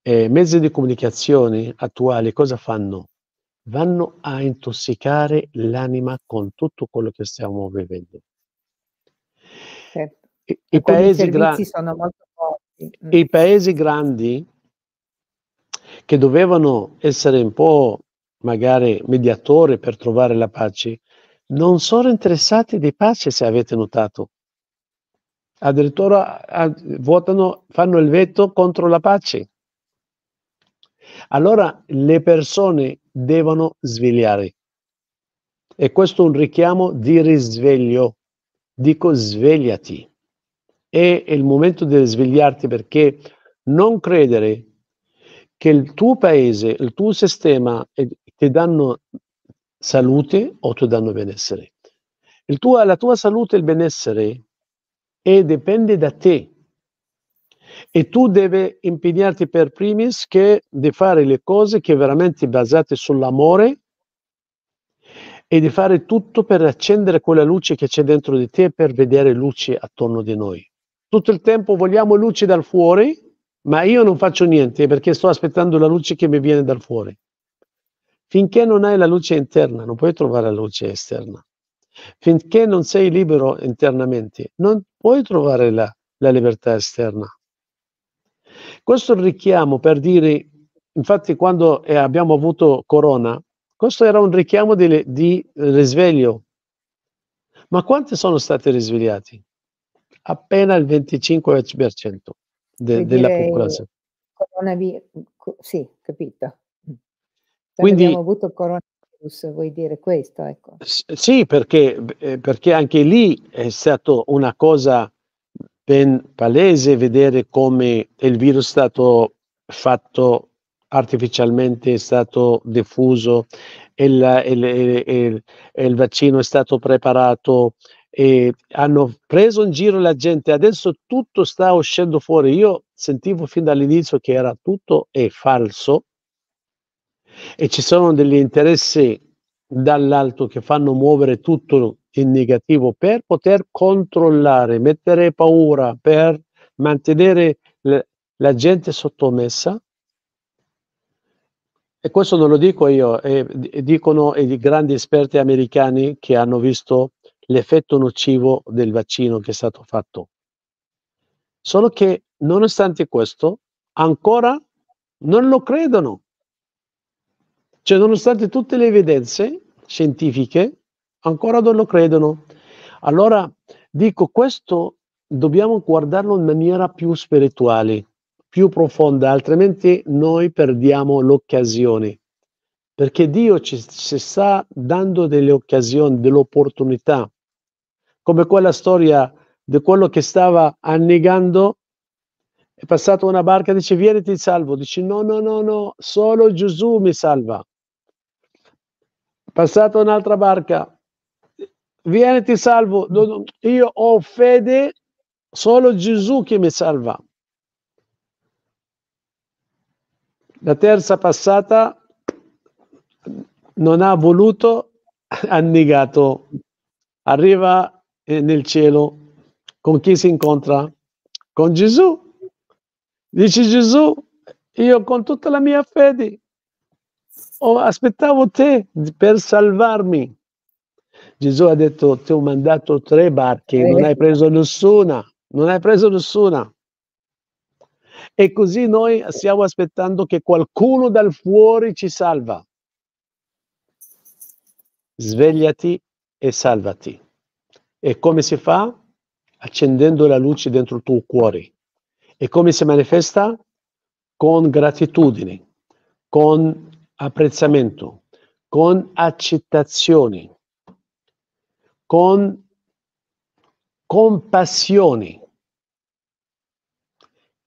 eh, mezzi di comunicazione attuali cosa fanno? Vanno a intossicare l'anima con tutto quello che stiamo vivendo forte. Certo. I, i paesi, gra- mm. I paesi grandi che dovevano essere un po' magari mediatori per trovare la pace, non sono interessati di pace se avete notato. Addirittura votano, fanno il veto contro la pace. Allora le persone devono svegliare. E questo è un richiamo di risveglio dico svegliati. È il momento di svegliarti perché non credere che il tuo paese, il tuo sistema ti danno salute o ti danno benessere. Tuo, la tua salute e il benessere è, dipende da te. E tu devi impegnarti per primis che, di fare le cose che veramente basate sull'amore e di fare tutto per accendere quella luce che c'è dentro di te per vedere luce attorno di noi. Tutto il tempo vogliamo luce dal fuori, ma io non faccio niente perché sto aspettando la luce che mi viene dal fuori. Finché non hai la luce interna, non puoi trovare la luce esterna. Finché non sei libero internamente, non puoi trovare la, la libertà esterna. Questo è il richiamo per dire, infatti quando eh, abbiamo avuto corona, questo era un richiamo di, di risveglio. Ma quanti sono stati risvegliati? Appena il 25% de, della popolazione. Coronavirus, sì, capito. Mm. Cioè, Quindi, abbiamo avuto coronavirus, vuoi dire questo? Ecco. Sì, perché, eh, perché anche lì è stata una cosa ben palese vedere come il virus è stato fatto artificialmente è stato diffuso il, il, il, il vaccino è stato preparato e hanno preso in giro la gente adesso tutto sta uscendo fuori io sentivo fin dall'inizio che era tutto è falso e ci sono degli interessi dall'alto che fanno muovere tutto in negativo per poter controllare mettere paura per mantenere la gente sottomessa e questo non lo dico io, eh, dicono i grandi esperti americani che hanno visto l'effetto nocivo del vaccino che è stato fatto. Solo che nonostante questo, ancora non lo credono. Cioè, nonostante tutte le evidenze scientifiche, ancora non lo credono. Allora, dico questo, dobbiamo guardarlo in maniera più spirituale più profonda, altrimenti noi perdiamo l'occasione. Perché Dio ci, ci sta dando delle occasioni, delle opportunità, come quella storia di quello che stava annegando è passata una barca, dice vieni ti salvo, dice no, no, no, no, solo Gesù mi salva. passata un'altra barca, vieni ti salvo, io ho fede, solo Gesù che mi salva. La terza passata non ha voluto, ha negato. Arriva eh, nel cielo con chi si incontra? Con Gesù. Dice Gesù, io con tutta la mia fede aspettavo te per salvarmi. Gesù ha detto, ti ho mandato tre barche, non eh. hai preso nessuna, non hai preso nessuna. E così noi stiamo aspettando che qualcuno dal fuori ci salva. Svegliati e salvati. E come si fa? Accendendo la luce dentro il tuo cuore. E come si manifesta? Con gratitudine, con apprezzamento, con accettazione, con compassione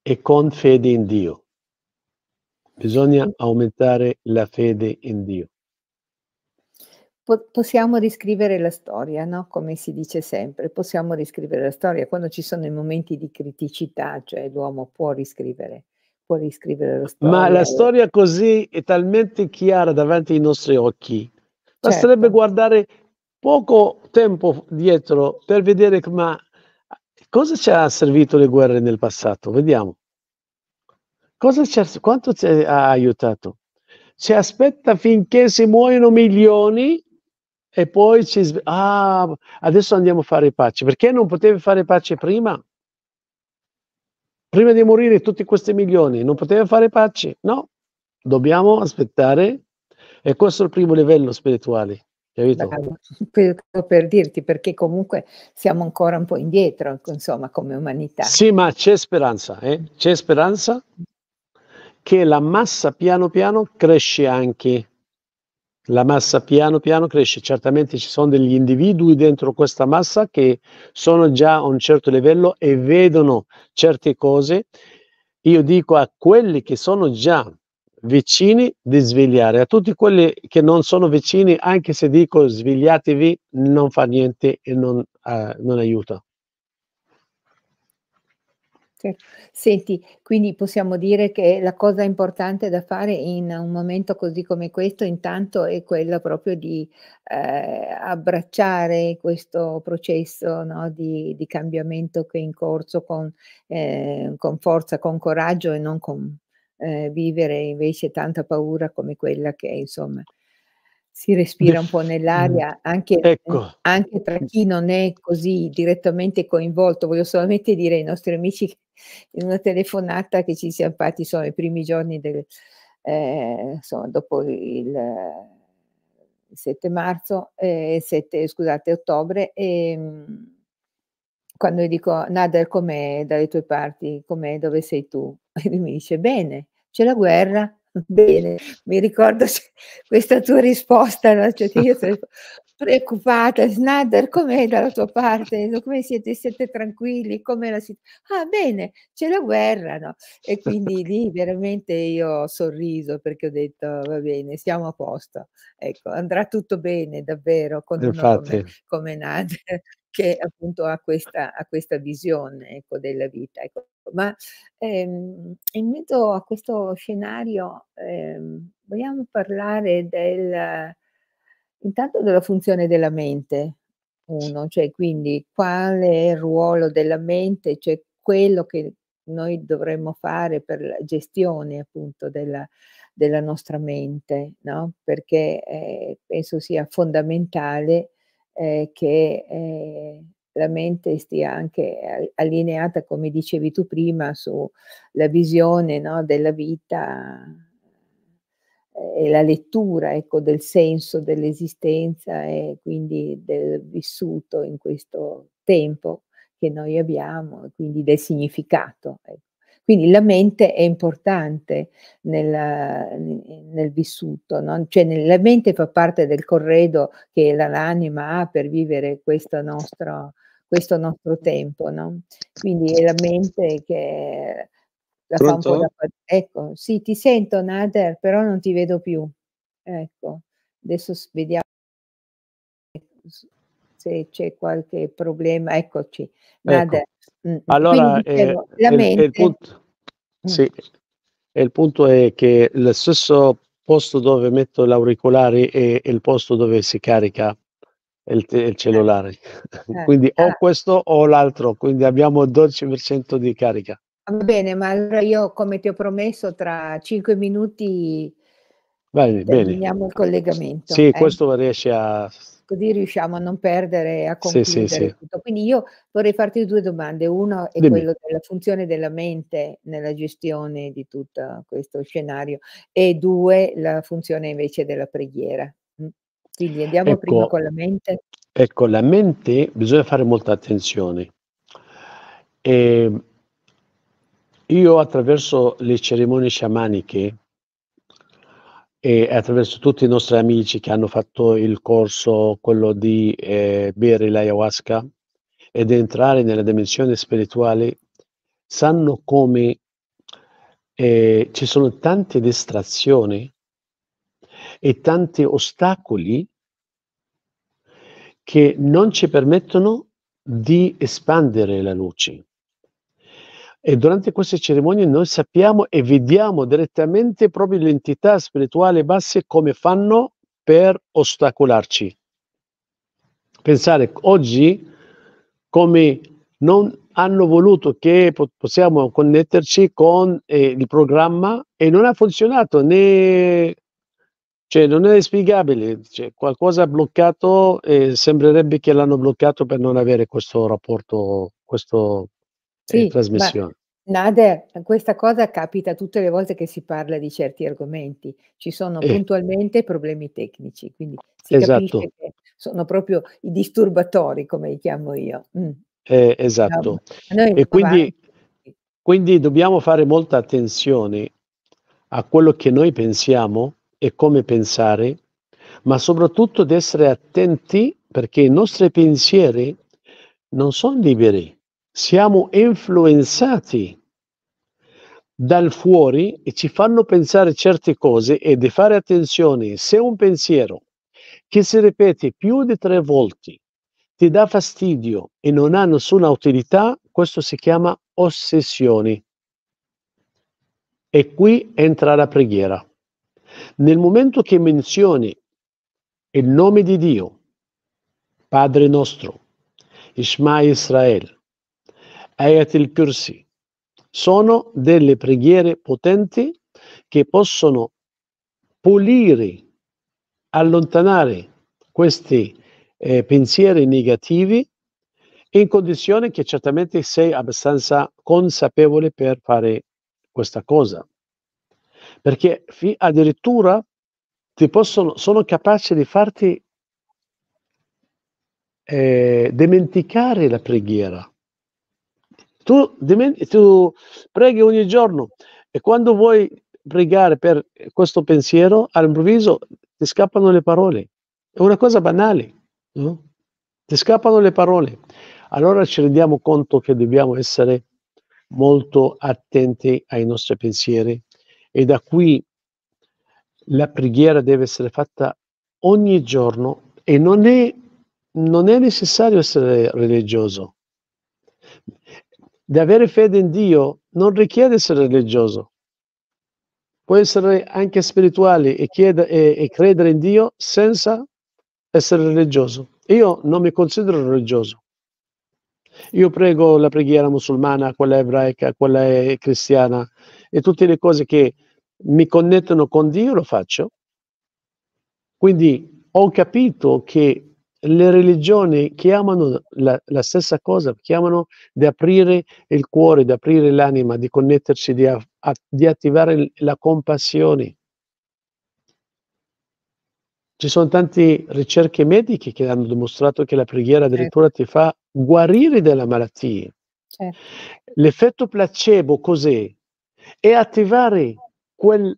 e con fede in Dio. Bisogna aumentare la fede in Dio. Possiamo riscrivere la storia, no? come si dice sempre, possiamo riscrivere la storia quando ci sono i momenti di criticità, cioè l'uomo può riscrivere, può riscrivere la storia. Ma la storia così è talmente chiara davanti ai nostri occhi, basterebbe certo. guardare poco tempo dietro per vedere ma Cosa ci ha servito le guerre nel passato? Vediamo. Ci ha, quanto ci ha aiutato? Ci aspetta finché si muoiono milioni e poi ci... Ah, adesso andiamo a fare pace. Perché non potevi fare pace prima? Prima di morire tutti questi milioni, non poteva fare pace? No, dobbiamo aspettare. E questo è il primo livello spirituale. Capito? per dirti, perché comunque siamo ancora un po' indietro, insomma, come umanità. Sì, ma c'è speranza, eh? c'è speranza che la massa piano piano cresce anche. La massa piano piano cresce, certamente ci sono degli individui dentro questa massa che sono già a un certo livello e vedono certe cose. Io dico a quelli che sono già vicini di svegliare. A tutti quelli che non sono vicini, anche se dico svegliatevi, non fa niente e non, eh, non aiuta. Senti, quindi possiamo dire che la cosa importante da fare in un momento così come questo intanto è quella proprio di eh, abbracciare questo processo no, di, di, cambiamento che è in corso con, eh, con forza, con coraggio e non con eh, vivere invece tanta paura come quella che insomma si respira un po' mm, nell'aria anche, ecco. anche, tra mm. chi non è così direttamente coinvolto. Voglio solamente dire ai nostri amici in una telefonata che ci siamo fatti insomma, i primi giorni del, eh, insomma, dopo il 7 marzo, eh, 7, scusate, ottobre. E, ehm, quando gli dico Nader com'è dalle tue parti, com'è, dove sei tu? E lui mi dice bene, c'è la guerra? Bene, mi ricordo questa tua risposta, no? cioè, io sono preoccupata, Snader, com'è dalla tua parte? Come siete? Siete tranquilli? Com'è la situazione? Ah, bene, c'è la guerra, no? E quindi lì veramente io ho sorriso perché ho detto, va bene, siamo a posto, ecco, andrà tutto bene, davvero, con Infatti. come, come Nader che appunto ha questa, ha questa visione ecco, della vita. Ecco. Ma ehm, in mezzo a questo scenario ehm, vogliamo parlare del, intanto della funzione della mente, uno, cioè quindi qual è il ruolo della mente, cioè quello che noi dovremmo fare per la gestione appunto della, della nostra mente, no? perché eh, penso sia fondamentale eh, che eh, la mente stia anche allineata, come dicevi tu prima, sulla visione no, della vita eh, e la lettura ecco, del senso dell'esistenza e quindi del vissuto in questo tempo che noi abbiamo, quindi del significato. Ecco. Quindi la mente è importante nella, nel, vissuto, no? cioè la mente fa parte del corredo che l'anima ha per vivere questo nostro, questo nostro tempo. No? Quindi è la mente che la Pronto? fa un po' da... parte. Ecco, sì, ti sento Nader, però non ti vedo più. Ecco, adesso vediamo se c'è qualche problema. Eccoci. Ecco. Nader. Mm, mm. Allora, Quindi, eh, la mente... il, il punto Mm. Sì, e il punto è che lo stesso posto dove metto l'auricolare è, il posto dove si carica il, il cellulare. Eh, eh quindi eh. o questo o l'altro, quindi abbiamo il 12% di carica. Va bene, ma allora io come ti ho promesso tra 5 minuti bene, terminiamo il collegamento. Sì, eh. questo riesce a così riusciamo a non perdere a concludere sì, sì, tutto. Quindi io vorrei farti due domande. Uno è Dimmi. quello della funzione della mente nella gestione di tutto questo scenario e due la funzione invece della preghiera. Mm. Quindi andiamo ecco, prima con la mente. Ecco, la mente bisogna fare molta attenzione. E ehm, io attraverso le cerimonie sciamaniche e attraverso tutti i nostri amici che hanno fatto il corso, quello di eh, bere l'ayahuasca ed entrare nella dimensione spirituale, sanno come eh, ci sono tante distrazioni e tanti ostacoli che non ci permettono di espandere la luce. E durante queste cerimonie noi sappiamo e vediamo direttamente proprio le entità spirituali basse come fanno per ostacolarci. Pensare oggi come non hanno voluto che possiamo connetterci con eh, il programma e non ha funzionato né cioè non è spiegabile cioè, qualcosa bloccato e eh, sembrerebbe che l'hanno bloccato per non avere questo rapporto questo sì, eh, trasmissione. Nader, questa cosa capita tutte le volte che si parla di certi argomenti, ci sono eh. puntualmente problemi tecnici, quindi si esatto. capisce che sono proprio i disturbatori, come li chiamo io. Mm. Eh, esatto. Diciamo, no, e quindi, quindi dobbiamo fare molta attenzione a quello che noi pensiamo e come pensare, ma soprattutto di essere attenti perché i nostri pensieri non sono liberi siamo influenzati dal fuori e ci fanno pensare certe cose e di fare attenzione se un pensiero che si ripete più di tre volte ti dà fastidio e non ha nessuna utilità, questo si chiama ossessione. E qui entra la preghiera. Nel momento che menzioni il nome di Dio, Padre nostro, Ishma Israel, Ayatul Kursi. Sono delle preghiere potenti che possono pulire, allontanare questi eh, pensieri negativi in condizione che certamente sei abbastanza consapevole per fare questa cosa. Perché addirittura ti possono, sono capaci di farti eh, dimenticare la preghiera. Tu, tu preghi ogni giorno e quando vuoi pregare per questo pensiero, all'improvviso ti scappano le parole. È una cosa banale, no? ti scappano le parole. Allora ci rendiamo conto che dobbiamo essere molto attenti ai nostri pensieri e da qui la preghiera deve essere fatta ogni giorno e non è, non è necessario essere religioso di avere fede in Dio non richiede essere religioso. Può essere anche spirituale e, chiede, e, e credere in Dio senza essere religioso. Io non mi considero religioso. Io prego la preghiera musulmana, quella ebraica, quella eh, cristiana e tutte le cose che mi connettono con Dio lo faccio. Quindi ho capito che le religioni chiamano la, la, stessa cosa, chiamano di aprire il cuore, di aprire l'anima, di connetterci, di, a, di attivare la compassione. Ci sono tante ricerche mediche che hanno dimostrato che la preghiera addirittura ti fa guarire dalla malattia. Certo. L'effetto placebo cos'è? È attivare quel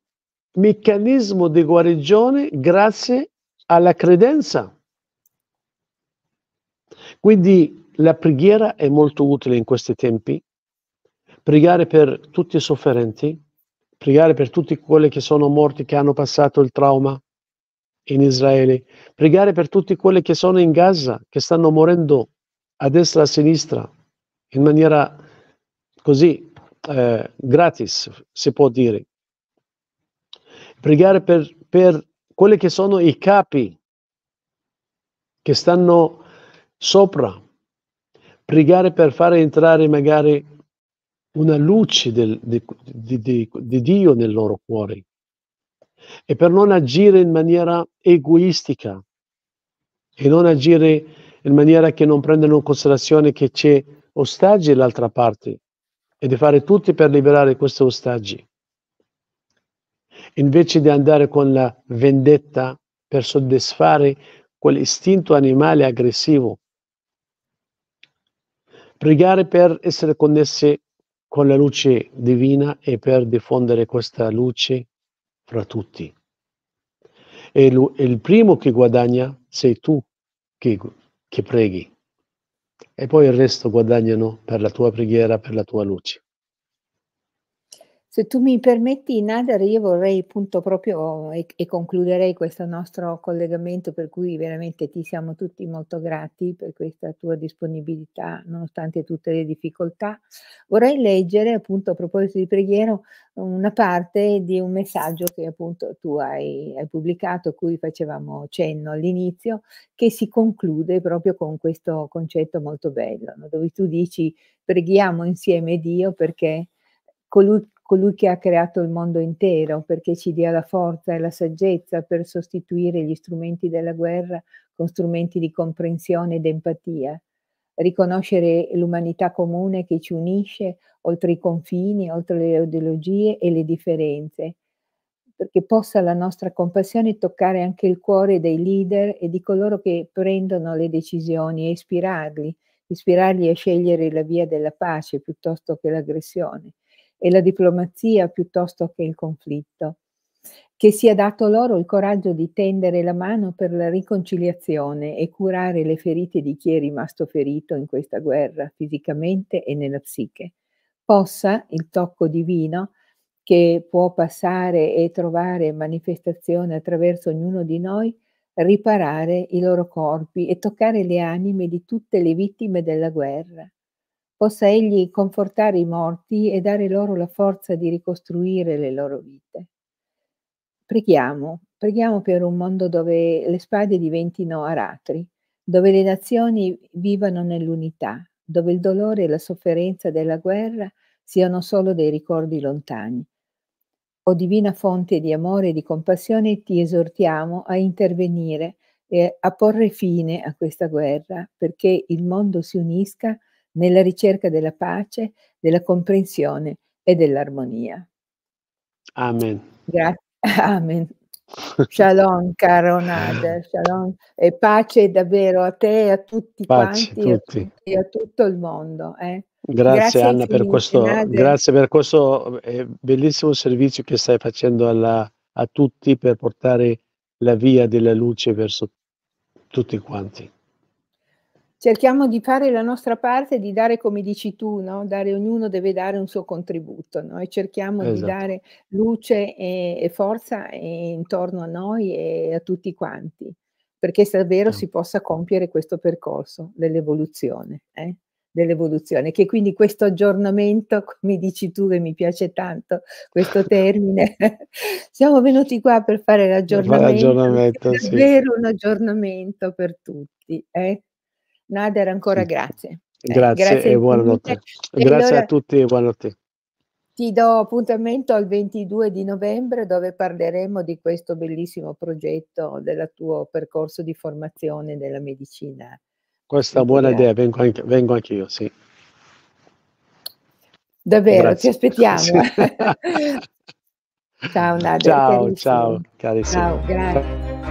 meccanismo di guarigione grazie alla credenza. Quindi la preghiera è molto utile in questi tempi, pregare per tutti i sofferenti, pregare per tutti quelli che sono morti, che hanno passato il trauma in Israele, pregare per tutti quelli che sono in Gaza, che stanno morendo a destra e a sinistra, in maniera così eh, gratis, si può dire. Pregare per, per quelli che sono i capi che stanno sopra, pregare per fare entrare magari una luce del, di, di, di Dio nel loro cuore e per non agire in maniera egoistica e non agire in maniera che non prendano in considerazione che c'è ostaggi dall'altra parte e di fare tutti per liberare questi ostaggi invece di andare con la vendetta per soddisfare quell'istinto animale aggressivo pregare per essere connessi con la luce divina e per diffondere questa luce fra tutti. E il primo che guadagna sei tu che, che preghi e poi il resto guadagnano per la tua preghiera, per la tua luce. Se tu mi permetti, Nader, io vorrei appunto proprio eh, e, e, concluderei questo nostro collegamento per cui veramente ti siamo tutti molto grati per questa tua disponibilità nonostante tutte le difficoltà. Vorrei leggere appunto a proposito di preghiero una parte di un messaggio che appunto tu hai, hai pubblicato, a cui facevamo cenno all'inizio, che si conclude proprio con questo concetto molto bello, no? dove tu dici preghiamo insieme Dio perché colui colui che ha creato il mondo intero, perché ci dia la forza e la saggezza per sostituire gli strumenti della guerra con strumenti di comprensione ed empatia. Riconoscere l'umanità comune che ci unisce oltre i confini, oltre le ideologie e le differenze, perché possa la nostra compassione toccare anche il cuore dei leader e di coloro che prendono le decisioni e ispirarli, ispirarli a scegliere la via della pace piuttosto che l'aggressione e la diplomazia piuttosto che il conflitto. Che sia dato loro il coraggio di tendere la mano per la riconciliazione e curare le ferite di chi è rimasto ferito in questa guerra, fisicamente e nella psiche. Possa il tocco divino, che può passare e trovare manifestazione attraverso ognuno di noi, riparare i loro corpi e toccare le anime di tutte le vittime della guerra possa egli confortare i morti e dare loro la forza di ricostruire le loro vite. Preghiamo, preghiamo per un mondo dove le spade diventino aratri, dove le nazioni vivano nell'unità, dove il dolore e la sofferenza della guerra siano solo dei ricordi lontani. O divina fonte di amore e di compassione, ti esortiamo a intervenire e a porre fine a questa guerra perché il mondo si unisca nella ricerca della pace, della comprensione e dell'armonia. Amen. Grazie. Amen. Shalom, caro Nader, shalom e pace davvero a te e a tutti pace quanti a tutti. e a tutto il mondo. Eh. Grazie, grazie, Anna per questo, grazie per questo eh, bellissimo servizio che stai facendo alla, a tutti per portare la via della luce verso tutti quanti cerchiamo di fare la nostra parte, di dare come dici tu, no? dare, ognuno deve dare un suo contributo no? e cerchiamo esatto. di dare luce e, e forza e intorno a noi e a tutti quanti, perché davvero eh. si possa compiere questo percorso dell'evoluzione. Eh? dell'evoluzione, che quindi questo aggiornamento, come dici tu che mi piace tanto questo termine, siamo venuti qua per fare l'aggiornamento, per fare l'aggiornamento è davvero sì. un aggiornamento per tutti. Eh? Nader, ancora grazie. Mm. Grazie, eh, grazie e buonanotte. grazie allora a tutti e buonanotte. Ti do appuntamento al 22 di novembre dove parleremo di questo bellissimo progetto del tuo percorso di formazione nella medicina. Questa è una buona idea, vengo, anche, vengo anch'io, sì. Davvero, Grazie. ti aspettiamo. Sì. ciao Nader. Ciao, carissimo. ciao, carissimo. Ciao, grazie.